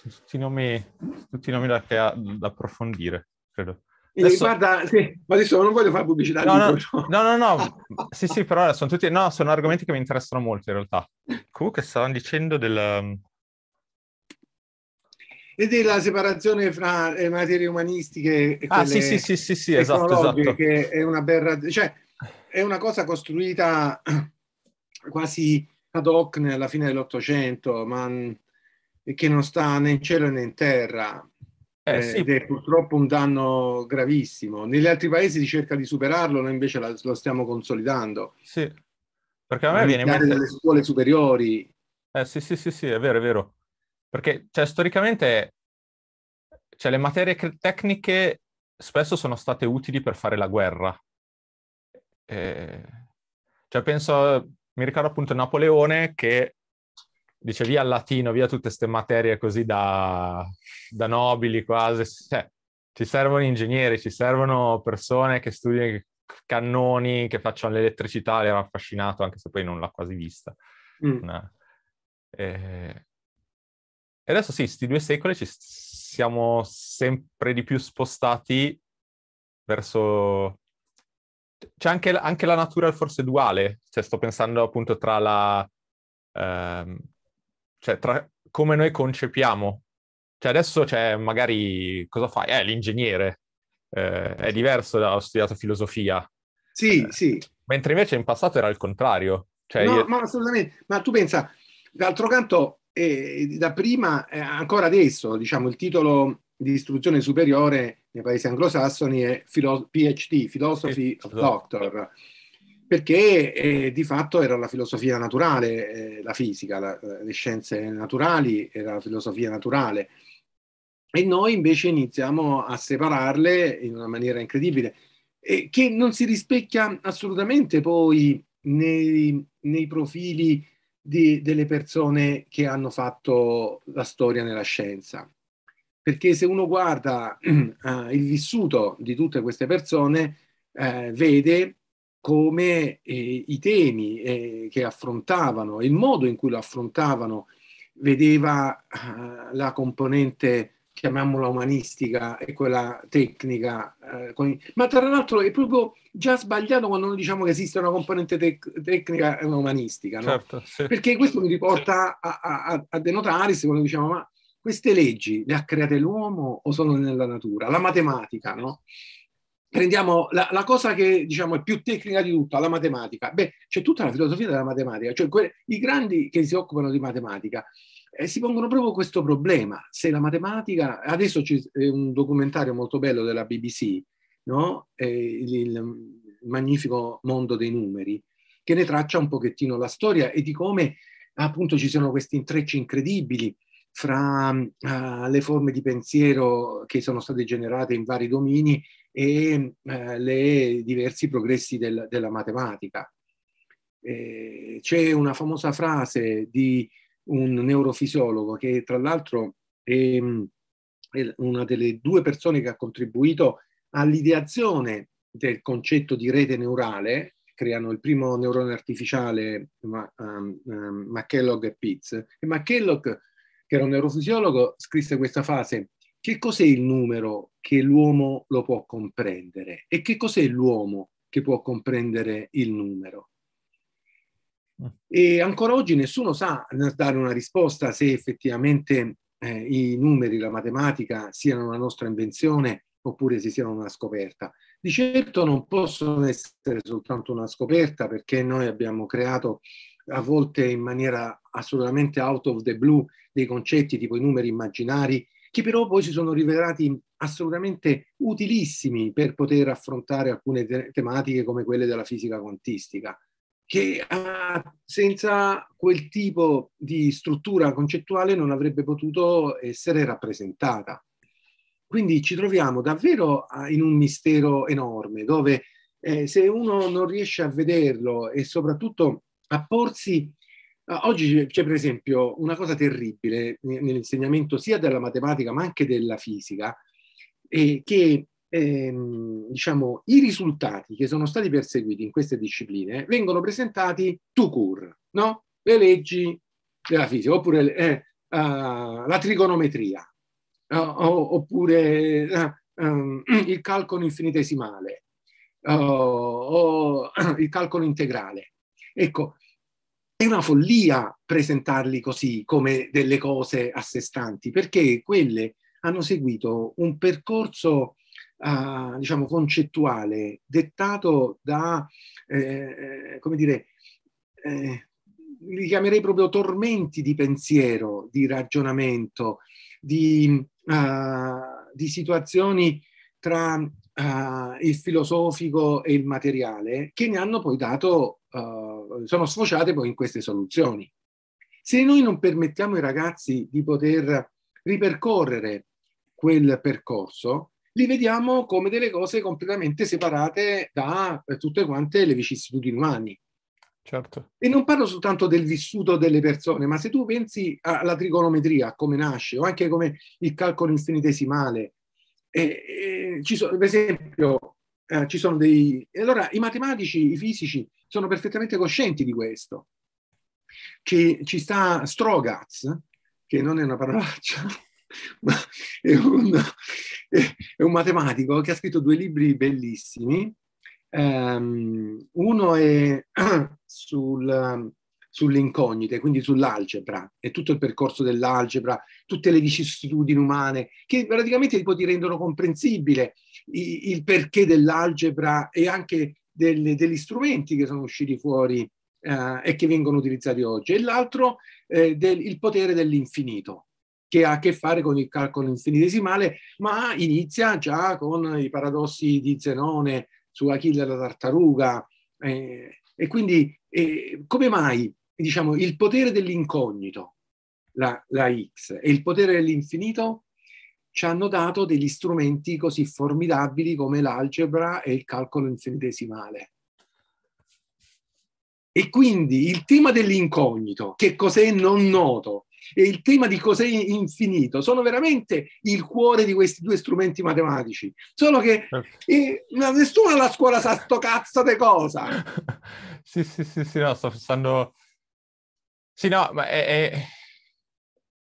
Tutti nomi, tutti nomi da, da approfondire, credo. Eh, adesso... Guarda, sì, ma adesso non voglio fare pubblicità. No, no, no, no, no, sì, sì, però sono tutti, no, sono argomenti che mi interessano molto in realtà. Comunque stavano dicendo del, ed è la separazione fra le eh, materie umanistiche e ah, quelle ah, sì, sì, sì, sì, sì esatto, esatto. che è una berra, cioè è una cosa costruita quasi ad hoc alla fine dell'Ottocento, ma mm, che non sta né in cielo né in terra. Eh, eh, sì. Ed è purtroppo un danno gravissimo. Negli altri paesi si cerca di superarlo, noi invece la, lo stiamo consolidando. Sì, perché a me viene in mente... delle scuole superiori. Eh, sì, sì, sì, sì, è vero, è vero. Perché cioè, storicamente cioè, le materie tecniche spesso sono state utili per fare la guerra. E... Cioè, penso, mi ricordo appunto Napoleone che dice via il latino, via tutte queste materie così da, da nobili quasi. Cioè, ci servono ingegneri, ci servono persone che studiano cannoni, che facciano l'elettricità. L'era affascinato, anche se poi non l'ha quasi vista. Mm. No. E adesso sì, questi due secoli ci siamo sempre di più spostati verso... C'è anche, anche la natura forse duale, cioè sto pensando appunto tra la... Ehm, cioè tra come noi concepiamo. Cioè adesso c'è cioè, magari... cosa fai? Eh, l'ingegnere. Eh, è diverso da ho studiato filosofia. Sì, eh, sì. Mentre invece in passato era il contrario. Cioè no, io... ma assolutamente. Ma tu pensa, d'altro canto e da prima, eh, ancora adesso, diciamo, il titolo di istruzione superiore nei paesi anglosassoni è philo- PhD, Philosophy of esatto. Doctor, perché eh, di fatto era la filosofia naturale, eh, la fisica, la, le scienze naturali era la filosofia naturale. E noi invece iniziamo a separarle in una maniera incredibile, eh, che non si rispecchia assolutamente poi nei, nei profili di, delle persone che hanno fatto la storia nella scienza. Perché se uno guarda eh, il vissuto di tutte queste persone, eh, vede come eh, i temi eh, che affrontavano, il modo in cui lo affrontavano, vedeva eh, la componente chiamiamola umanistica e quella tecnica, eh, i... ma tra l'altro è proprio già sbagliato quando noi diciamo che esiste una componente tec- tecnica e una umanistica, no? certo, sì. perché questo mi riporta a, a, a De Notaris quando diciamo ma queste leggi le ha create l'uomo o sono nella natura? La matematica, no? Prendiamo la, la cosa che diciamo è più tecnica di tutta, la matematica. Beh, c'è tutta la filosofia della matematica, cioè que- i grandi che si occupano di matematica e si pongono proprio questo problema, se la matematica, adesso c'è eh, un documentario molto bello della BBC, no? eh, il, magnifico mondo dei numeri, che ne traccia un pochettino la storia e di come appunto ci sono questi intrecci incredibili fra uh, le forme di pensiero che sono state generate in vari domini e i eh, diversi progressi del, della matematica. Eh, c'è una famosa frase di un neurofisiologo che tra l'altro è, mm, è una delle due persone che ha contribuito all'ideazione del concetto di rete neurale, creano il primo neurone artificiale ma, um, um, McKellock e Pitts. E McKellock, che era un neurofisiologo, scrisse questa frase, che cos'è il numero che l'uomo lo può comprendere e che cos'è l'uomo che può comprendere il numero? E ancora oggi nessuno sa dare una risposta se effettivamente eh, i numeri, la matematica siano una nostra invenzione oppure se siano una scoperta. Di certo non possono essere soltanto una scoperta perché noi abbiamo creato a volte in maniera assolutamente out of the blue dei concetti tipo i numeri immaginari che però poi si sono rivelati assolutamente utilissimi per poter affrontare alcune te tematiche come quelle della fisica quantistica che ha, ah, senza quel tipo di struttura concettuale non avrebbe potuto essere rappresentata. Quindi ci troviamo davvero ah, in un mistero enorme dove eh, se uno non riesce a vederlo e soprattutto a porsi ah, Oggi c'è per esempio una cosa terribile nell'insegnamento sia della matematica ma anche della fisica, eh, che ehm, diciamo, i risultati che sono stati perseguiti in queste discipline vengono presentati to cure, no? le leggi della fisica, oppure eh, uh, la trigonometria, uh, oppure uh, um, il calcolo infinitesimale, o il calcolo integrale. Ecco, è una follia presentarli così come delle cose a sé stanti, perché quelle hanno seguito un percorso Ah, diciamo, concettuale, dettato da, eh, come dire, eh, li chiamerei proprio tormenti di pensiero, di ragionamento, di, uh, di situazioni tra uh, il filosofico e il materiale, che ne hanno poi dato, uh, sono sfociate poi in queste soluzioni. Se noi non permettiamo ai ragazzi di poter ripercorrere quel percorso, li vediamo come delle cose completamente separate da eh, tutte quante le vicissitudini umane. Certo. E non parlo soltanto del vissuto delle persone, ma se tu pensi alla trigonometria, come nasce, o anche come il calcolo infinitesimale, eh, eh, so, per esempio, eh, ci sono dei... Allora, i matematici, i fisici, sono perfettamente coscienti di questo. Ci, ci sta Strogatz, che non è una parolaccia, ma è un, è un matematico che ha scritto due libri bellissimi. Um, uno è sul, ehm, incognite, quindi sull'algebra e tutto il percorso dell'algebra, tutte le vicissitudini umane che praticamente tipo, ti rendono comprensibile il, il perché dell'algebra e anche delle, degli strumenti che sono usciti fuori eh, e che vengono utilizzati oggi. E l'altro, eh, il potere dell'infinito che ha a che fare con il calcolo infinitesimale, ma inizia già con i paradossi di Zenone su Achille e la tartaruga. Eh, e quindi eh, come mai diciamo, il potere dell'incognito, la, la X, e il potere dell'infinito ci hanno dato degli strumenti così formidabili come l'algebra e il calcolo infinitesimale. E quindi il tema dell'incognito, che cos'è non noto, e il tema di cos'è infinito sono veramente il cuore di questi due strumenti matematici. Solo che certo. eh. Eh, nessuno alla scuola sa sto cazzo di cosa. sì, sì, sì, sì, no, sto pensando... Sì, no, ma è... è...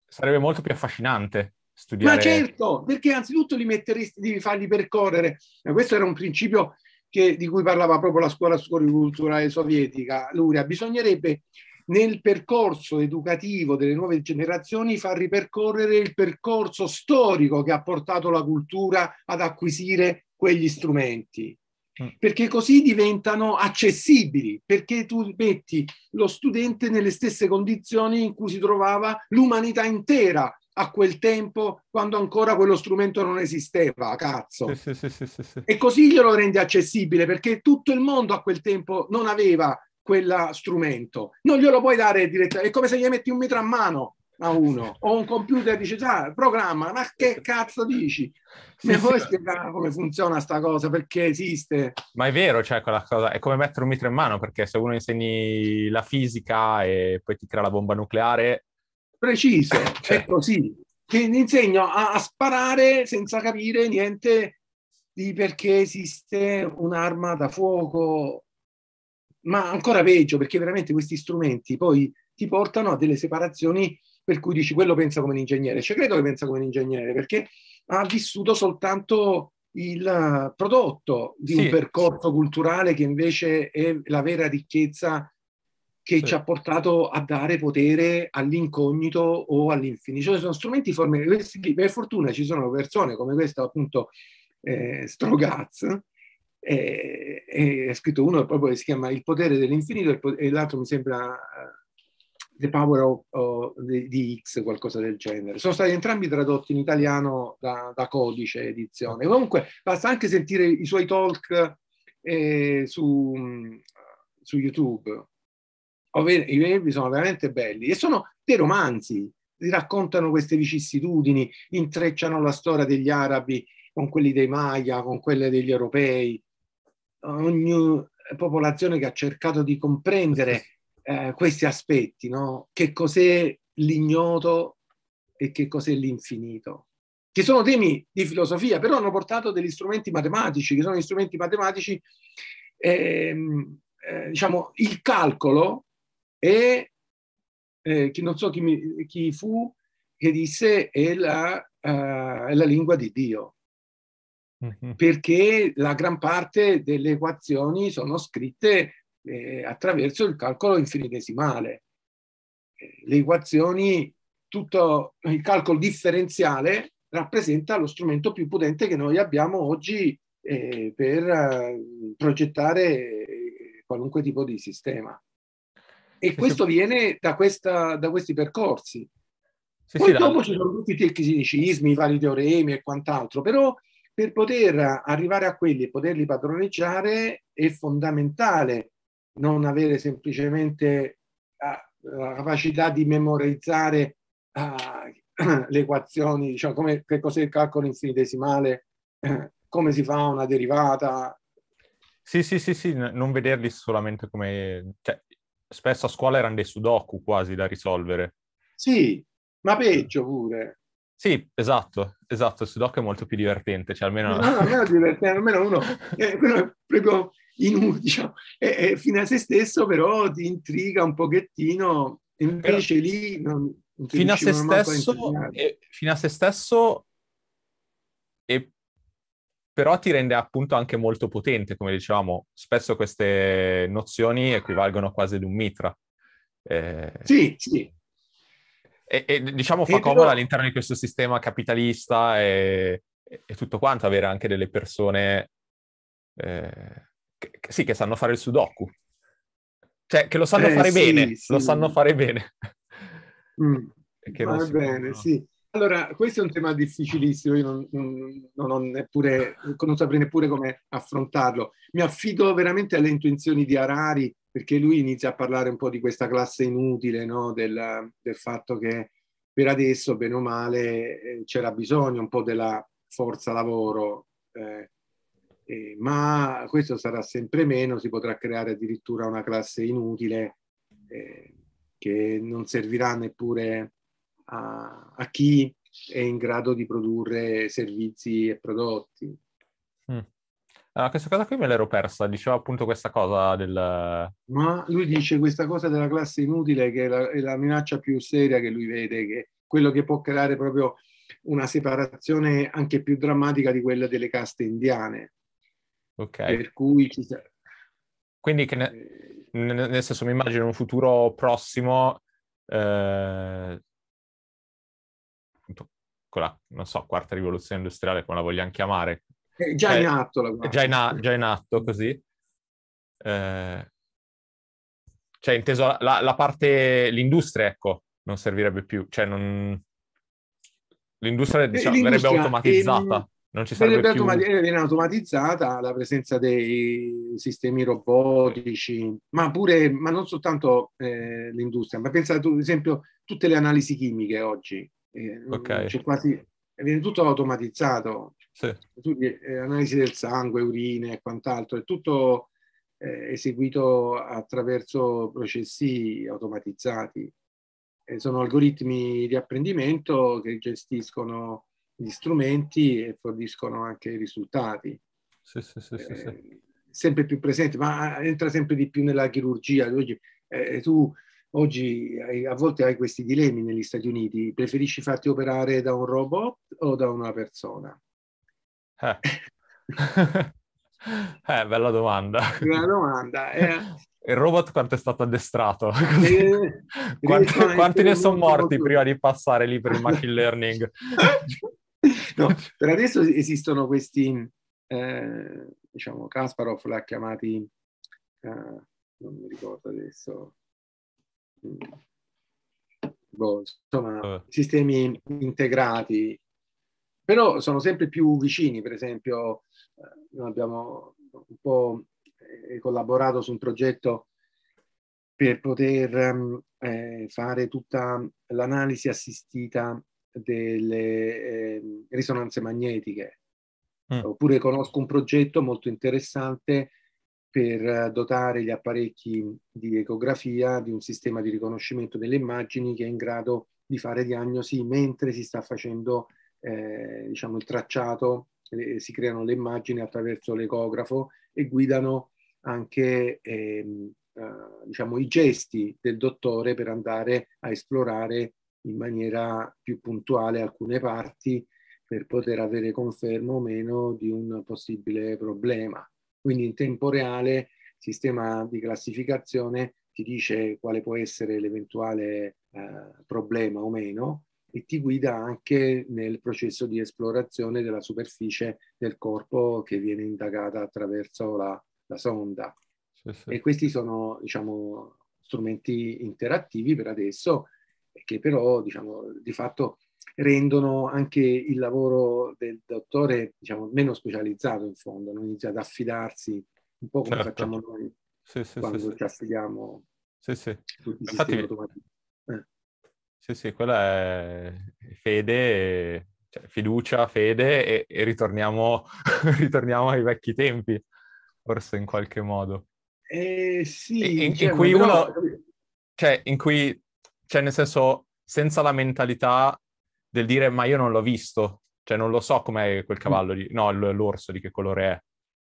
sarebbe molto più affascinante studiare... Ma certo, perché anzitutto li metteresti, devi farli percorrere. questo era un principio che, di cui parlava proprio la scuola storico-culturale sovietica, Luria, bisognerebbe nel percorso educativo delle nuove generazioni fa ripercorrere il percorso storico che ha portato la cultura ad acquisire quegli strumenti. Mm. Perché così diventano accessibili, perché tu metti lo studente nelle stesse condizioni in cui si trovava l'umanità intera a quel tempo quando ancora quello strumento non esisteva, cazzo. Sì, sì, sì, e così glielo rende accessibile perché tutto il mondo a quel tempo non aveva quel strumento. Non glielo puoi dare direttamente, è come se gli metti un mitra a mano a uno o un computer dice ah, programma ma che cazzo dici mi puoi spiegare come funziona sta cosa perché esiste ma è vero cioè quella cosa è come mettere un mitra in mano perché se uno insegni la fisica e poi ti crea la bomba nucleare preciso eh, cioè... è così ti insegno a, a sparare senza capire niente di perché esiste un'arma da fuoco ma ancora peggio perché veramente questi strumenti poi ti portano a delle separazioni per cui dici quello pensa come un ingegnere, cioè credo che pensa come un ingegnere perché ha vissuto soltanto il prodotto di sì. un percorso culturale che invece è la vera ricchezza che sì. ci ha portato a dare potere all'incognito o all'infinito. Cioè sono strumenti formali. Per fortuna ci sono persone come questa appunto eh, Strogaz e, e è scritto uno proprio che si chiama Il potere dell'infinito e l'altro mi sembra eh, The Power of, of, di X, qualcosa del genere. Sono stati entrambi tradotti in italiano da, da codice edizione. Comunque basta anche sentire i suoi talk eh, su, su, YouTube. Ovvero, I verbi sono veramente belli e sono dei romanzi, si raccontano queste vicissitudini, intrecciano la storia degli arabi con quelli dei Maya, con quelle degli europei ogni popolazione che ha cercato di comprendere eh, questi aspetti, no? che cos'è l'ignoto e che cos'è l'infinito, che sono temi di filosofia, però hanno portato degli strumenti matematici, che sono gli strumenti matematici, ehm, eh, diciamo, il calcolo e eh, non so chi, mi, chi, fu che disse è la, uh, è la lingua di Dio perché la gran parte delle equazioni sono scritte eh, attraverso il calcolo infinitesimale. Eh, le equazioni, tutto il calcolo differenziale rappresenta lo strumento più potente che noi abbiamo oggi eh, per eh, progettare qualunque tipo di sistema. E questo viene da, questa, da questi percorsi. Sì, Poi sì, dopo ci sono tutti i tecnicismi, i vari teoremi e quant'altro, però per poter arrivare a quelli e poterli padroneggiare è fondamentale non avere semplicemente ah, la capacità di memorizzare uh, le equazioni, diciamo, come, che cos'è il calcolo infinitesimale, come si fa una derivata. Sì, sì, sì, sì, non vederli solamente come... Cioè, spesso a scuola erano dei sudoku quasi da risolvere. Sì, ma mm. peggio pure. Sì, esatto, esatto, il sudoku è molto più divertente, cioè almeno... No, no, almeno divertente, almeno uno, eh, quello è proprio inutile, diciamo, è, è fino a se stesso però ti intriga un pochettino, invece però, lì... Non, fino, a se stesso, eh, fino a se stesso, eh, però ti rende appunto anche molto potente, come dicevamo, spesso queste nozioni equivalgono quasi ad un mitra. Eh. Sì, sì, e, e diciamo fa comodo però... all'interno di questo sistema capitalista e, e, tutto quanto avere anche delle persone eh, che, sì, che sanno fare il sudoku. Cioè, che lo sanno eh, fare sì, bene, sì. lo sanno fare bene. Mm. Va bene, no. sì. Allora, questo è un tema difficilissimo, io non, non, non, neppure, non, saprei neppure come affrontarlo. Mi affido veramente alle intuizioni di Arari perché lui inizia a parlare un po' di questa classe inutile, no? del, del, fatto che per adesso, bene o male, eh, c'era bisogno un po' della forza lavoro, eh, eh, ma questo sarà sempre meno, si potrà creare addirittura una classe inutile eh, che non servirà neppure a, a, chi è in grado di produrre servizi e prodotti. Mm. Ah, questa cosa qui me l'ero persa, diceva appunto questa cosa del... Ma lui dice questa cosa della classe inutile che è la, è la minaccia più seria che lui vede, che è quello che può creare proprio una separazione anche più drammatica di quella delle caste indiane. Ok. Per cui ci sarà... Quindi che eh, ne... nel senso mi immagino un futuro prossimo... Eh... Con la, non so, quarta rivoluzione industriale, come la vogliamo chiamare, è già in eh, atto la guerra. Già in, a- già in atto, così. Eh, cioè, inteso la, la, parte, l'industria, ecco, non servirebbe più. Cioè, non... L'industria, eh, diciamo, l'industria verrebbe automatizzata. Ehm, non ci sarebbe più... Eh, viene automatizzata la presenza dei sistemi robotici, ma pure, ma non soltanto eh, l'industria, ma pensa ad esempio, tutte le analisi chimiche oggi. Eh, okay. C'è quasi... Viene tutto automatizzato, sì. Eh, analisi del sangue, urine e quant'altro, è tutto eh, eseguito attraverso processi automatizzati. Eh, sono algoritmi di apprendimento che gestiscono gli strumenti e forniscono anche i risultati. Sì, sì, sì, eh, sempre più presente, ma ah, entra sempre di più nella chirurgia. Oggi, eh, eh, tu oggi hai, a volte hai questi dilemmi negli Stati Uniti, preferisci farti operare da un robot o da una persona? Eh. eh, bella domanda. Bella domanda. Eh. Il robot quanto è stato addestrato? Eh, quanti, quanti ne sono morti molto... prima di passare lì per il machine learning? no, per adesso esistono questi, eh, diciamo, Kasparov l'ha chiamati, eh, non mi ricordo adesso, mm. boh, insomma, eh. sistemi integrati però sono sempre più vicini, per esempio eh, noi abbiamo un po' eh, collaborato su un progetto per poter ehm, eh, fare tutta l'analisi assistita delle eh, risonanze magnetiche. Mm. Oppure conosco un progetto molto interessante per eh, dotare gli apparecchi di ecografia di un sistema di riconoscimento delle immagini che è in grado di fare diagnosi mentre si sta facendo eh, diciamo, il tracciato, le, si creano le immagini attraverso l'ecografo e guidano anche ehm, eh, diciamo, i gesti del dottore per andare a esplorare in maniera più puntuale alcune parti per poter avere conferma o meno di un possibile problema. Quindi in tempo reale il sistema di classificazione ti dice quale può essere l'eventuale eh, problema o meno e ti guida anche nel processo di esplorazione della superficie del corpo che viene indagata attraverso la, la sonda. Sì, sì. E questi sono diciamo, strumenti interattivi per adesso, che però diciamo, di fatto rendono anche il lavoro del dottore diciamo, meno specializzato in fondo, non inizia ad affidarsi un po' come certo. facciamo noi sì, quando ci affidiamo. Sì, sì. Infatti, eh. Sì, sì, quella è fede, cioè fiducia, fede e, e ritorniamo, ritorniamo, ai vecchi tempi, forse in qualche modo. Eh sì. E, in, cioè, in cui uno... No. Cioè, in cui... Cioè, nel senso, senza la mentalità del dire ma io non l'ho visto, cioè non lo so com'è quel cavallo, di... no, l'orso di che colore è.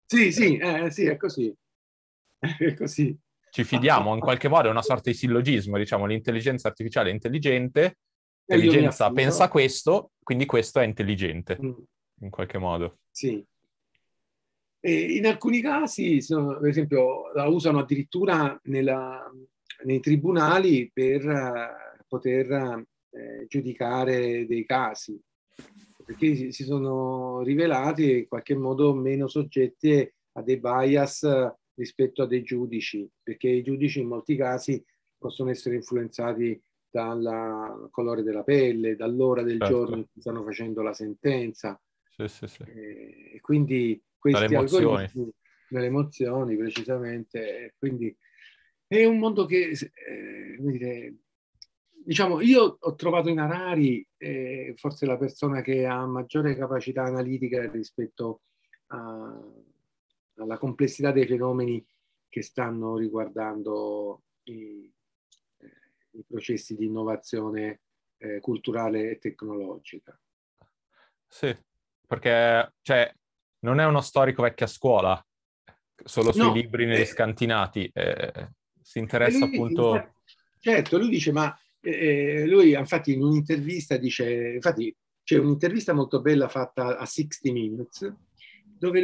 Sì, sì, eh, sì, è così. È così ci fidiamo in qualche modo, è una sorta di sillogismo, diciamo l'intelligenza artificiale è intelligente, l'intelligenza pensa questo, quindi questo è intelligente, mm. in qualche modo. Sì. E in alcuni casi, sono, per esempio, la usano addirittura nella, nei tribunali per eh, poter uh, giudicare dei casi, perché si, si sono rivelati in qualche modo meno soggetti a dei bias rispetto a dei giudici, perché i giudici in molti casi possono essere influenzati dal colore della pelle, dall'ora del certo. giorno in cui stanno facendo la sentenza. Sì, sì, sì. E eh, quindi questi dalle algoritmi, emozioni. dalle emozioni precisamente, quindi è un mondo che, eh, dire, diciamo, io ho trovato in Arari eh, forse la persona che ha maggiore capacità analitica rispetto a alla complessità dei fenomeni che stanno riguardando i, eh, i processi di innovazione eh, culturale e tecnologica. Sì, perché cioè, non è uno storico vecchia scuola, solo sui no, libri negli eh, scantinati, eh, si interessa lui, appunto... Certo, lui dice, ma eh, eh, lui infatti in un'intervista dice, infatti c'è un'intervista molto bella fatta a 60 Minutes, dove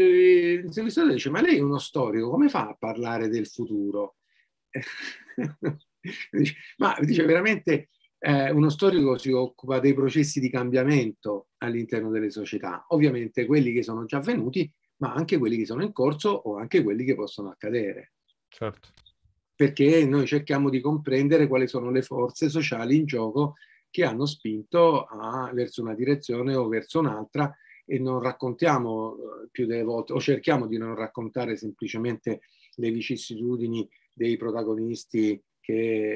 l'intervistatore dice ma lei è uno storico, come fa a parlare del futuro? ma dice veramente eh, uno storico si occupa dei processi di cambiamento all'interno delle società, ovviamente quelli che sono già avvenuti, ma anche quelli che sono in corso o anche quelli che possono accadere. Certo. Perché noi cerchiamo di comprendere quali sono le forze sociali in gioco che hanno spinto a, verso una direzione o verso un'altra e non raccontiamo eh, più delle volte, o cerchiamo di non raccontare semplicemente le vicissitudini dei protagonisti che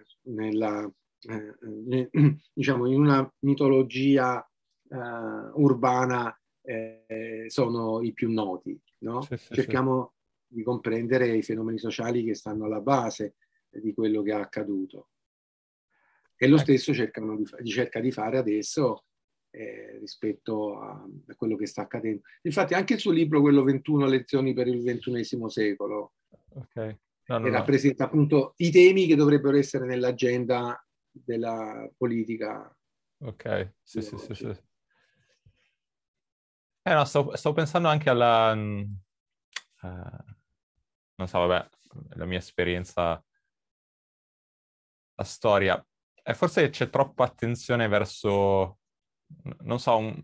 eh, nella, eh, eh diciamo, in una mitologia eh, urbana eh, sono i più noti. No? Sì, sì, Cerchiamo sì. di comprendere i fenomeni sociali che stanno alla base di quello che è accaduto. E lo ecco. stesso cercano di, cerca di fare adesso eh, rispetto a, a, quello che sta accadendo. Infatti anche il suo libro, quello 21 lezioni per il XXI secolo, okay. no, no, eh, rappresenta no. appunto i temi che dovrebbero essere nell'agenda della politica. Ok, sì, sì, sì, sì. Eh, no, stavo, stavo, pensando anche alla... Uh, non so, vabbè, la mia esperienza, la storia. E eh, forse c'è troppa attenzione verso non so, un,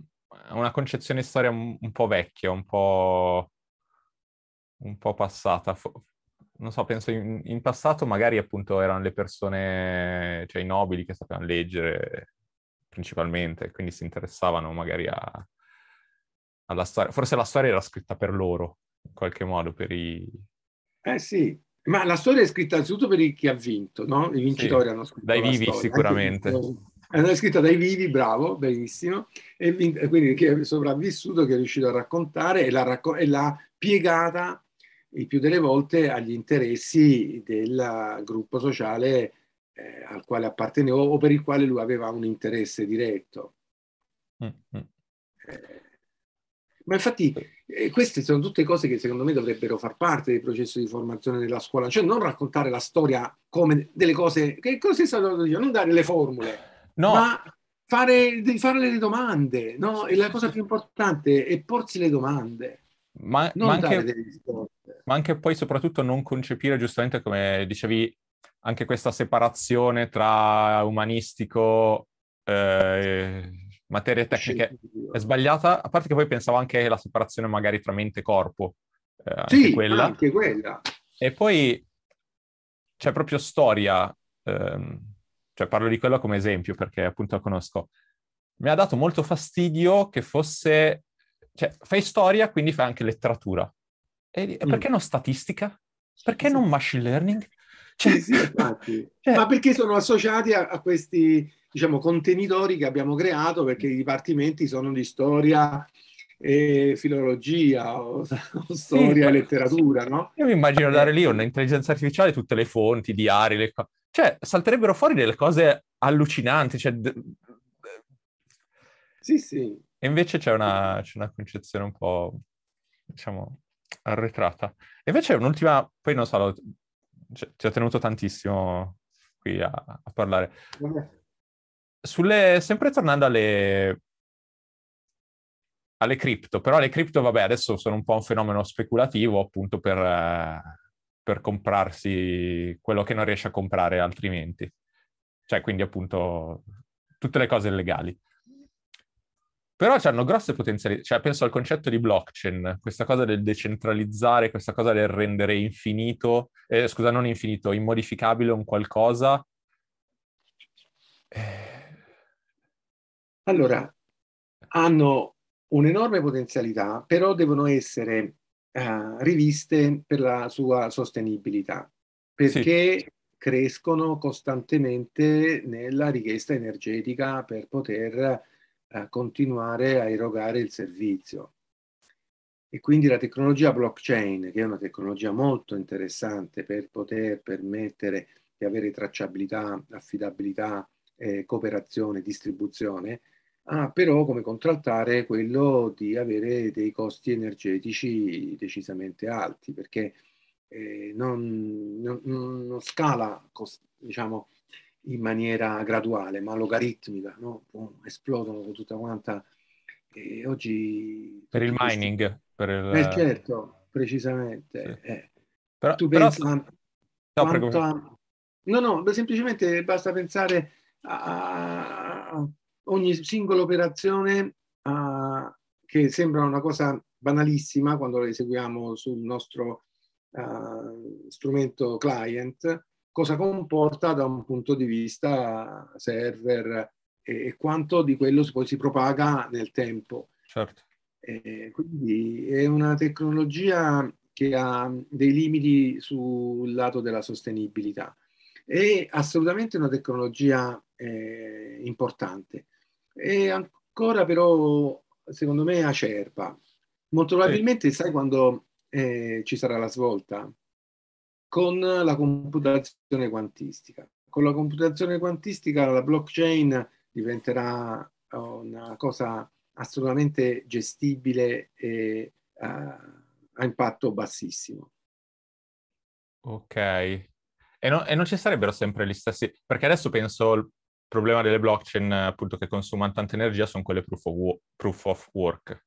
una concezione di storia un, un, po' vecchia, un po', un po passata. Non so, penso in, in, passato magari appunto erano le persone, cioè i nobili che sapevano leggere principalmente, quindi si interessavano magari a, alla storia. Forse la storia era scritta per loro, in qualche modo, per i... Eh sì, ma la storia è scritta anzitutto per chi ha vinto, no? I vincitori sì, hanno scritto Dai vivi storia, sicuramente. Anche eh, è scritto dai vivi, bravo, benissimo, e, quindi che è sopravvissuto, che è riuscito a raccontare e l'ha, racco- e l'ha piegata il più delle volte agli interessi del gruppo sociale eh, al quale apparteneva o per il quale lui aveva un interesse diretto. Mm-hmm. Eh, ma infatti eh, queste sono tutte cose che secondo me dovrebbero far parte del processo di formazione della scuola, cioè non raccontare la storia come delle cose, che cose sono, non dare le formule, No. Ma fare, devi fare le domande, no? E la cosa più importante è porsi le domande. Ma, ma, anche, ma anche poi soprattutto non concepire giustamente come dicevi anche questa separazione tra umanistico, eh, materie tecniche è sbagliata, a parte che poi pensavo anche alla separazione magari tra mente e corpo. Eh, anche sì, quella. anche quella. E poi c'è proprio storia, ehm, cioè parlo di quello come esempio perché appunto la conosco. Mi ha dato molto fastidio che fosse... Cioè, fai storia, quindi fai anche letteratura. E, e mm. perché non statistica? Perché sì. non machine learning? Cioè, sì, sì, cioè, infatti. Cioè... Ma perché sono associati a, a questi, diciamo, contenitori che abbiamo creato, perché i dipartimenti sono di storia, e filologia o, o storia, sì, letteratura, no? Io mi immagino eh, dare lì un'intelligenza artificiale, tutte le fonti, diari, le... cose cioè, salterebbero fuori delle cose allucinanti. Cioè... Sì, sì. E invece c'è una, c'è una concezione un po', diciamo, arretrata. E invece un'ultima, poi non so, lo... cioè, ti ho tenuto tantissimo qui a, a parlare. Sulle... sempre tornando alle, alle cripto, però le cripto, vabbè, adesso sono un po' un fenomeno speculativo appunto per, eh, per comprarsi quello che non riesce a comprare altrimenti. Cioè, quindi appunto tutte le cose illegali. Però hanno grosse potenzialità, cioè penso al concetto di blockchain, questa cosa del decentralizzare, questa cosa del rendere infinito, eh, scusa, non infinito, immodificabile un qualcosa. Allora, hanno un'enorme potenzialità, però devono essere eh, riviste per la sua sostenibilità, perché sì. crescono costantemente nella richiesta energetica per poter eh, continuare a erogare il servizio. E quindi la tecnologia blockchain, che è una tecnologia molto interessante per poter permettere di avere tracciabilità, affidabilità, eh, cooperazione, distribuzione, ha ah, però come contraltare quello di avere dei costi energetici decisamente alti, perché eh, non, non, non, scala cost, diciamo, in maniera graduale, ma logaritmica, no? Boh, esplodono con tutta quanta. E oggi... Per il questi... mining? Per il... Eh, certo, precisamente. Sì. Eh. Però, tu però... pensa no, quanta... no, no, semplicemente basta pensare a ogni singola operazione uh, che sembra una cosa banalissima quando la eseguiamo sul nostro uh, strumento client, cosa comporta da un punto di vista server e, e quanto di quello poi si propaga nel tempo. Certo. E quindi è una tecnologia che ha dei limiti sul lato della sostenibilità. È assolutamente una tecnologia eh, importante è ancora però, secondo me, acerba. Molto probabilmente, sì. sai quando eh, ci sarà la svolta? Con la computazione quantistica. Con la computazione quantistica la blockchain diventerà eh, una cosa assolutamente gestibile e uh, eh, a impatto bassissimo. Ok. E, no, e, non ci sarebbero sempre gli stessi, perché adesso penso problema delle blockchain appunto che consumano tanta energia sono quelle proof of, wo- proof of work,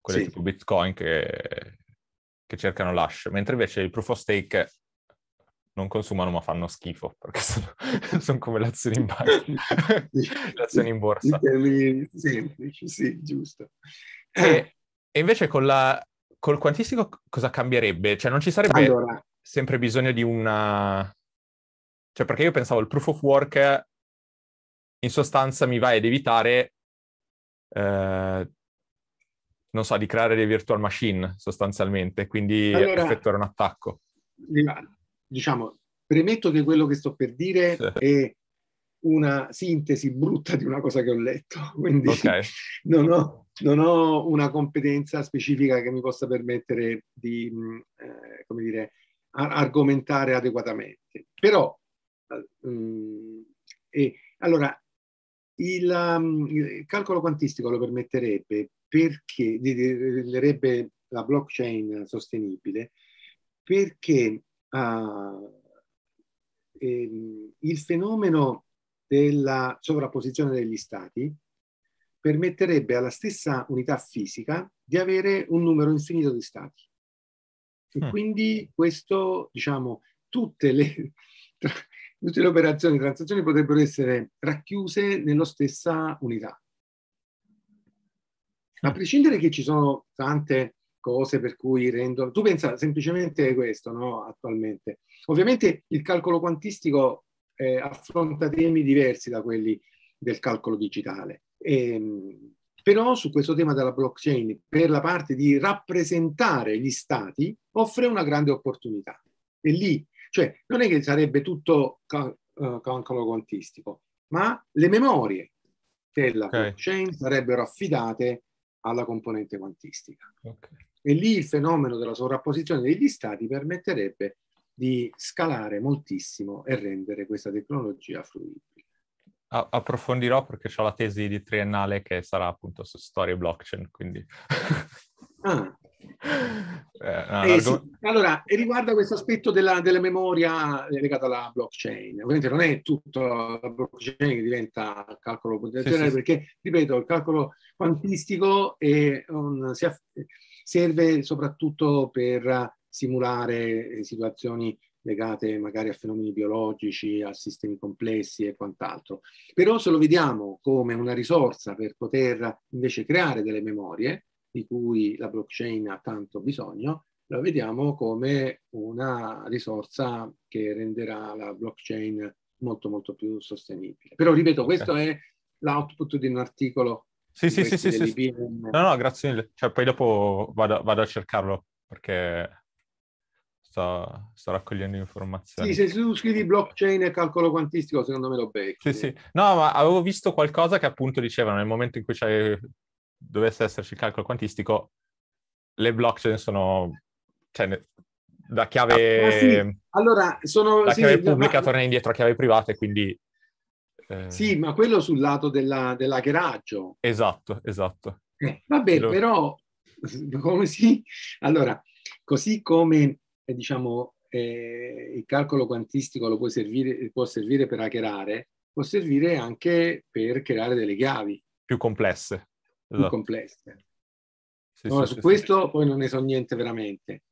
quelle sì. tipo Bitcoin che, che cercano l'hash, mentre invece i proof of stake non consumano ma fanno schifo perché sono, sono come le azioni in banca, le azioni in borsa. In semplici, sì, giusto. E, e invece con la, col quantistico cosa cambierebbe? Cioè non ci sarebbe allora... sempre bisogno di una... Cioè perché io pensavo il proof of work in sostanza mi vai ad evitare, eh, non so, di creare dei virtual machine sostanzialmente, quindi allora, effettuare un attacco. Diciamo, premetto che quello che sto per dire sì. è una sintesi brutta di una cosa che ho letto, quindi okay. non, ho, non, ho, una competenza specifica che mi possa permettere di, mm, eh, come dire, argomentare adeguatamente. Però, mh, eh, mm, allora, il, um, il calcolo quantistico lo permetterebbe perché renderebbe la blockchain sostenibile perché uh, ehm, il fenomeno della sovrapposizione degli stati permetterebbe alla stessa unità fisica di avere un numero infinito di stati. E mm. quindi questo, diciamo, tutte le, tutte le operazioni e transazioni potrebbero essere racchiuse nella stessa unità. A prescindere che ci sono tante cose per cui rendono... Tu pensa semplicemente a questo, no? Attualmente. Ovviamente il calcolo quantistico eh, affronta temi diversi da quelli del calcolo digitale. E, ehm, però su questo tema della blockchain, per la parte di rappresentare gli stati, offre una grande opportunità. E lì cioè non è che sarebbe tutto calcolo eh, quantistico, ma le memorie della okay. blockchain sarebbero affidate alla componente quantistica. Okay. E lì il fenomeno della sovrapposizione degli stati permetterebbe di scalare moltissimo e rendere questa tecnologia fruibile. A- approfondirò perché ho la tesi di triennale che sarà appunto su storie blockchain, quindi... ah, eh, eh sì. Allora, riguarda questo aspetto della, della, memoria legata alla blockchain, ovviamente non è tutto la blockchain che diventa calcolo computazionale, sì, perché, ripeto, il calcolo quantistico un, si, serve soprattutto per simulare situazioni legate magari a fenomeni biologici, a sistemi complessi e quant'altro. Però se lo vediamo come una risorsa per poter invece creare delle memorie, di cui la blockchain ha tanto bisogno, la vediamo come una risorsa che renderà la blockchain molto molto più sostenibile. Però ripeto, questo è l'output di un articolo. Sì, sì, sì, sì, sì. No, no, grazie mille. Cioè, poi dopo vado, vado a cercarlo perché Sto, sto, raccogliendo informazioni. Sì, se tu scrivi blockchain e calcolo quantistico, secondo me lo becchi. Sì, sì. No, ma avevo visto qualcosa che appunto dicevano nel momento in cui c'è dovesse esserci il calcolo quantistico, le blockchain sono... Cioè, da chiave, ah, sì. allora, sono, da sì, chiave pubblica ma... torna indietro a chiave private, quindi... Eh... Sì, ma quello sul lato della, dell'hackeraggio. Esatto, esatto. Eh, vabbè, Lo... però, come si... Allora, così come, eh, diciamo, eh, il calcolo quantistico lo può servire, può servire per hackerare, può servire anche per creare delle chiavi. Più complesse esatto. complesse. Sì, allora, sì, su sì, questo poi non ne so niente veramente,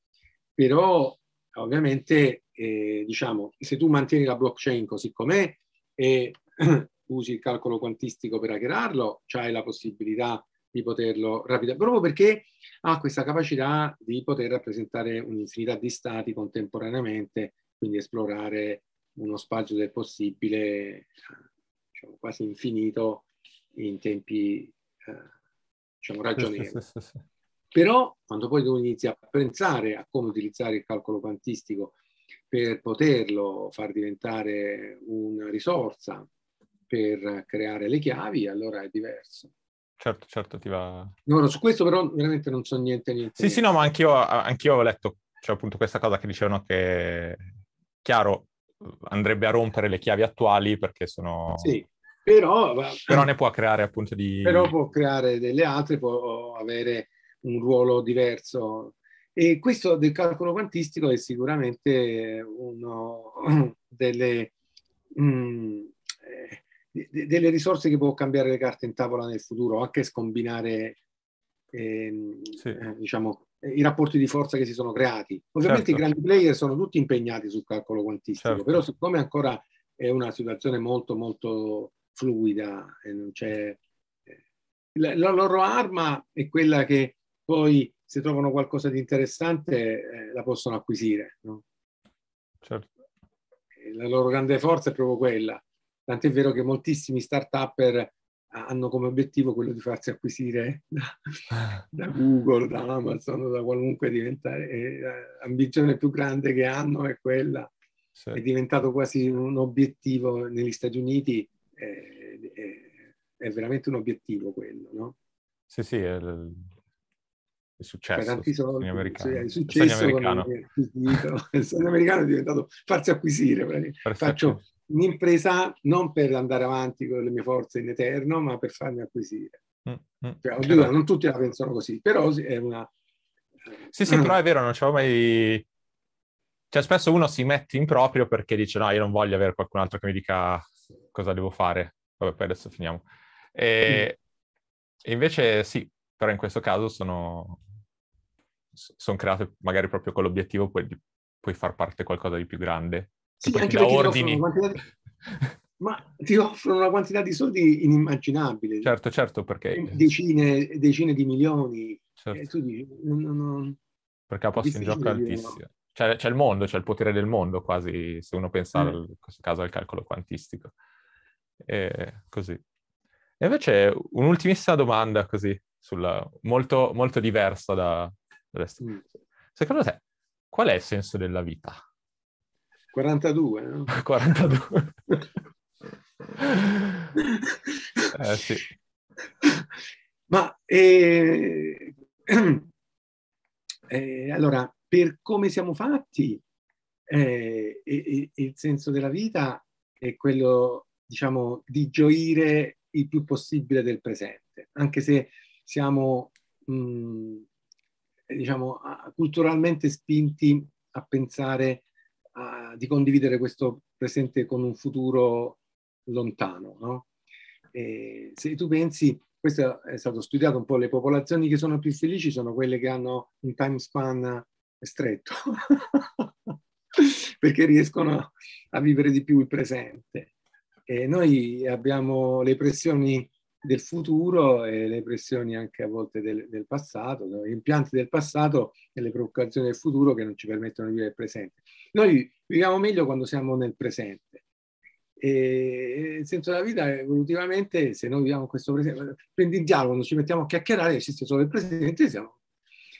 però ovviamente eh, diciamo se tu mantieni la blockchain così com'è e usi il calcolo quantistico per aggirarlo, c'hai la possibilità di poterlo rapidamente, proprio perché ha questa capacità di poter rappresentare un'infinità di stati contemporaneamente, quindi esplorare uno spazio del possibile diciamo, quasi infinito in tempi eh, diciamo, ragionevole. Però quando poi tu inizi a pensare a come utilizzare il calcolo quantistico per poterlo far diventare una risorsa, per creare le chiavi, allora è diverso. Certo, certo, ti va. No, no, su questo però veramente non so niente. niente sì, niente. sì, no, ma anch'io, anch'io ho letto, cioè appunto questa cosa che dicevano che, chiaro, andrebbe a rompere le chiavi attuali perché sono... Sì però, però, ne può creare appunto di... Però può creare delle altre, può avere un ruolo diverso. E questo del calcolo quantistico è sicuramente una delle, mm, eh, delle risorse che può cambiare le carte in tavola nel futuro, anche scombinare ehm, eh, sì. diciamo, i rapporti di forza che si sono creati. Ovviamente certo. i grandi player sono tutti impegnati sul calcolo quantistico, certo. però siccome ancora è una situazione molto molto fluida e non c'è... Eh, la, la, loro arma è quella che poi se trovano qualcosa di interessante eh, la possono acquisire. No? Certo. La loro grande forza è proprio quella. Tant'è vero che moltissimi start-upper hanno come obiettivo quello di farsi acquisire da, da Google, da Amazon, da qualunque diventare. L'ambizione più grande che hanno è quella. Sì. È diventato quasi un obiettivo negli Stati Uniti è, è, è veramente un obiettivo quello, no? Sì, sì, è, è successo. Tanti soldi, americano. Cioè, è successo americano. il sogno americano è diventato farsi acquisire. Faccio un'impresa non per andare avanti con le mie forze in eterno, ma per farmi acquisire. Mm, mm. Cioè, non tutti la pensano così, però è una... Eh, sì, sì, mm. però è vero, non c'è mai... Cioè, spesso uno si mette in proprio perché dice no, io non voglio avere qualcun altro che mi dica cosa devo fare. Vabbè, poi adesso finiamo. E, e mm. invece sì, però in questo caso sono, sono create magari proprio con l'obiettivo poi di puoi far parte qualcosa di più grande. Sì, anche perché ordini. Ti quantità... ma ti offrono una quantità di soldi inimmaginabile. Certo, certo, perché... Decine, decine di milioni. Certo. Eh, tu dici, no, no, perché la posto in gioco è altissima. No c'è, c'è, il mondo, c'è il potere del mondo quasi, se uno pensa mm. al, in questo caso al calcolo quantistico. E così. E invece un'ultimissima domanda così, sulla, molto, molto, diversa da, da mm. Secondo te, qual è il senso della vita? 42, no? 42. eh, sì. Ma eh, eh, allora, per come siamo fatti, eh, e, e il senso della vita è quello, diciamo, di gioire il più possibile del presente, anche se siamo, mh, mm, diciamo, culturalmente spinti a pensare a, di condividere questo presente con un futuro lontano. No? se tu pensi, questo è stato studiato un po', le popolazioni che sono più felici sono quelle che hanno un time span stretto, perché riescono a vivere di più il presente. E noi abbiamo le pressioni del futuro e le pressioni anche a volte del, del passato, gli impianti del passato e le preoccupazioni del futuro che non ci permettono di vivere il presente. Noi viviamo meglio quando siamo nel presente. E il senso della vita evolutivamente, se noi viviamo questo presente, prendi il dialogo, non ci mettiamo a chiacchierare, esiste solo il presente, siamo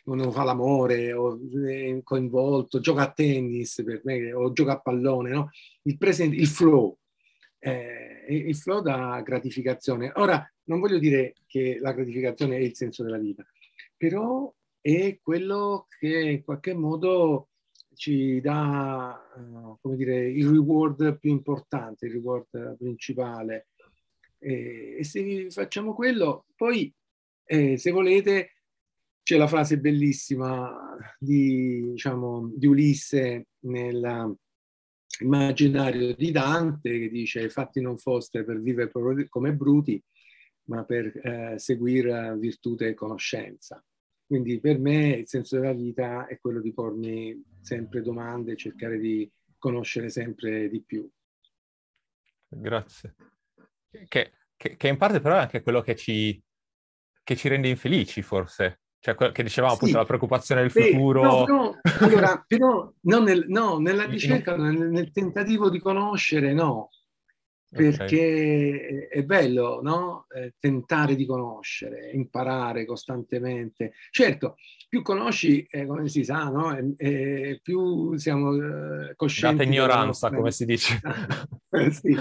uno fa l'amore o è eh, coinvolto, gioca a tennis per me o gioca a pallone, no? il, presente, il flow, eh, il flow dà gratificazione. Ora, non voglio dire che la gratificazione è il senso della vita, però è quello che in qualche modo ci dà eh, come dire, il reward più importante, il reward principale. E, eh, e se facciamo quello, poi eh, se volete c'è la frase bellissima di, diciamo, di Ulisse nell'immaginario di Dante che dice fatti non foste per vivere come bruti, ma per eh, seguire virtute e conoscenza. Quindi per me il senso della vita è quello di pormi sempre domande e cercare di conoscere sempre di più. Grazie. Che, che, che in parte però è anche quello che ci, che ci rende infelici forse, cioè, che dicevamo sì, appunto, la preoccupazione del sì, futuro. No, però, allora, però no, nel, no, nella ricerca, nel, nel, tentativo di conoscere, no. Perché okay. è bello, no? Eh, tentare di conoscere, imparare costantemente. Certo, più conosci, eh, come si sa, no? E, e più siamo eh, coscienti. Data ignoranza, come si dice. Eh, sì.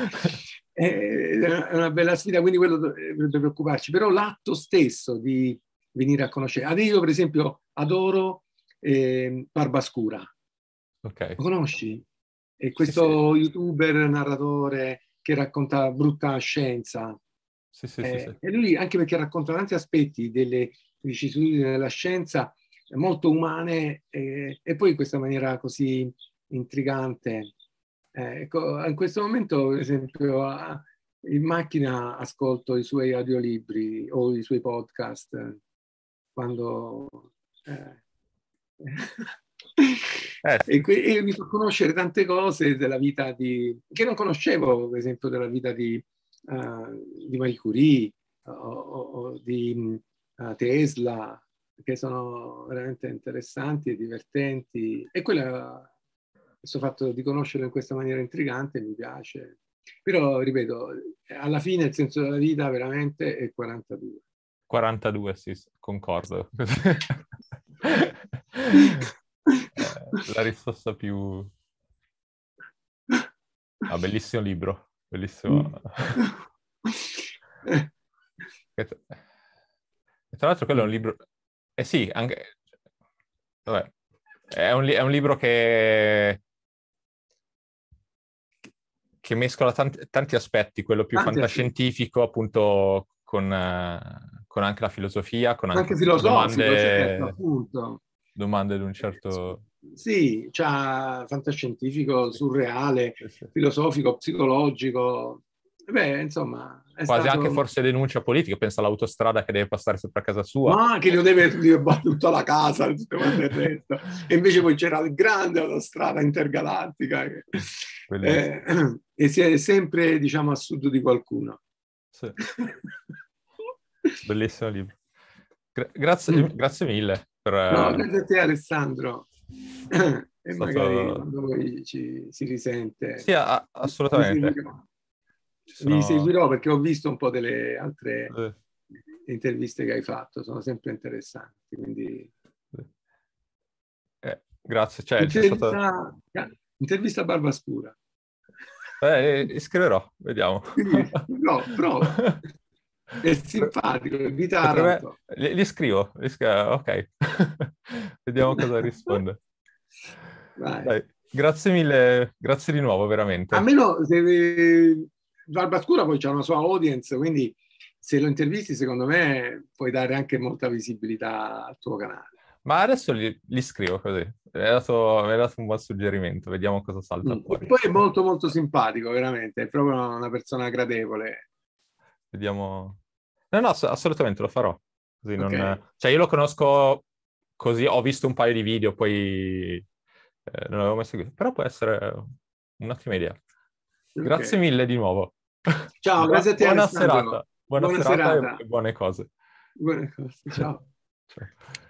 Eh, è una bella sfida, quindi quello dovrebbe preoccuparci. Però l'atto stesso di venire a conoscere. Ad per esempio, adoro eh, Barbascura. Okay. Lo conosci? È questo sì, sì. youtuber narratore che racconta brutta scienza. Sì, sì, eh, sì, E lui, anche perché racconta tanti aspetti delle vicissitudini della scienza, molto umane, eh, e poi in questa maniera così intrigante. Eh, ecco, in questo momento, per esempio, in macchina ascolto i suoi audiolibri o i suoi podcast quando... Eh, eh. eh e, e, mi fa conoscere tante cose della vita di... che non conoscevo, per esempio, della vita di, uh, di Marie Curie o, o, o di uh, Tesla, che sono veramente interessanti e divertenti. E quella, questo fatto di conoscerlo in questa maniera intrigante mi piace. Però, ripeto, alla fine il senso della vita veramente è 42. 42 assist, concordo. Eh, la risposta più... Ah, bellissimo libro, bellissimo. Mm. E tra l'altro quello è un libro... Eh sì, anche... Vabbè, è un, li- è un libro che che mescola tanti, tanti aspetti, quello più tanti fantascientifico, aspetti. appunto con, eh, con anche la filosofia, con anche, anche filosofico, domande, certo, appunto. domande di un certo... Sì, cioè, fantascientifico, surreale, filosofico, psicologico, Beh, insomma... Quasi stato... anche forse denuncia politica, pensa all'autostrada che deve passare sopra casa sua. Ma che lo deve battere tutta la casa, tutto il resto. E invece poi c'era il grande autostrada intergalattica eh, e si è sempre, diciamo, a sud di qualcuno. Sì. Bellissimo libro. Gra- grazie, mm. grazie, mille. Per, no, eh, grazie a te Alessandro. e stato... magari voi ci, si risente. Sì, a- assolutamente. Vi sono... seguirò perché ho visto un po' delle altre eh. interviste che hai fatto, sono sempre interessanti. Quindi... Eh, grazie. Cioè, intervista... Stato... intervista a Barba Scura. Eh, eh iscriverò, vediamo. no, prova. È simpatico, è di Taranto. Me, gli, scrivo, gli scrivo, ok. Vediamo cosa risponde. Grazie mille, grazie di nuovo, veramente. Almeno se, eh, Valbascura poi c'è una sua audience, quindi se lo intervisti, secondo me, puoi dare anche molta visibilità al tuo canale. Ma adesso li, li scrivo così. Mi hai, dato, dato, un buon suggerimento, vediamo cosa salta mm. fuori. poi è molto molto simpatico, veramente, è proprio una persona gradevole. Vediamo, No, no, ass- assolutamente lo farò. Così okay. Cioè, io lo conosco così, ho visto un paio di video, poi eh, non l'avevo mai seguito, però può essere un'ottima idea. Grazie mille di nuovo. Ciao, grazie a te. Buona Alessandro. serata. Buona, buona serata, serata, e buone cose. Buone cose, ciao. ciao.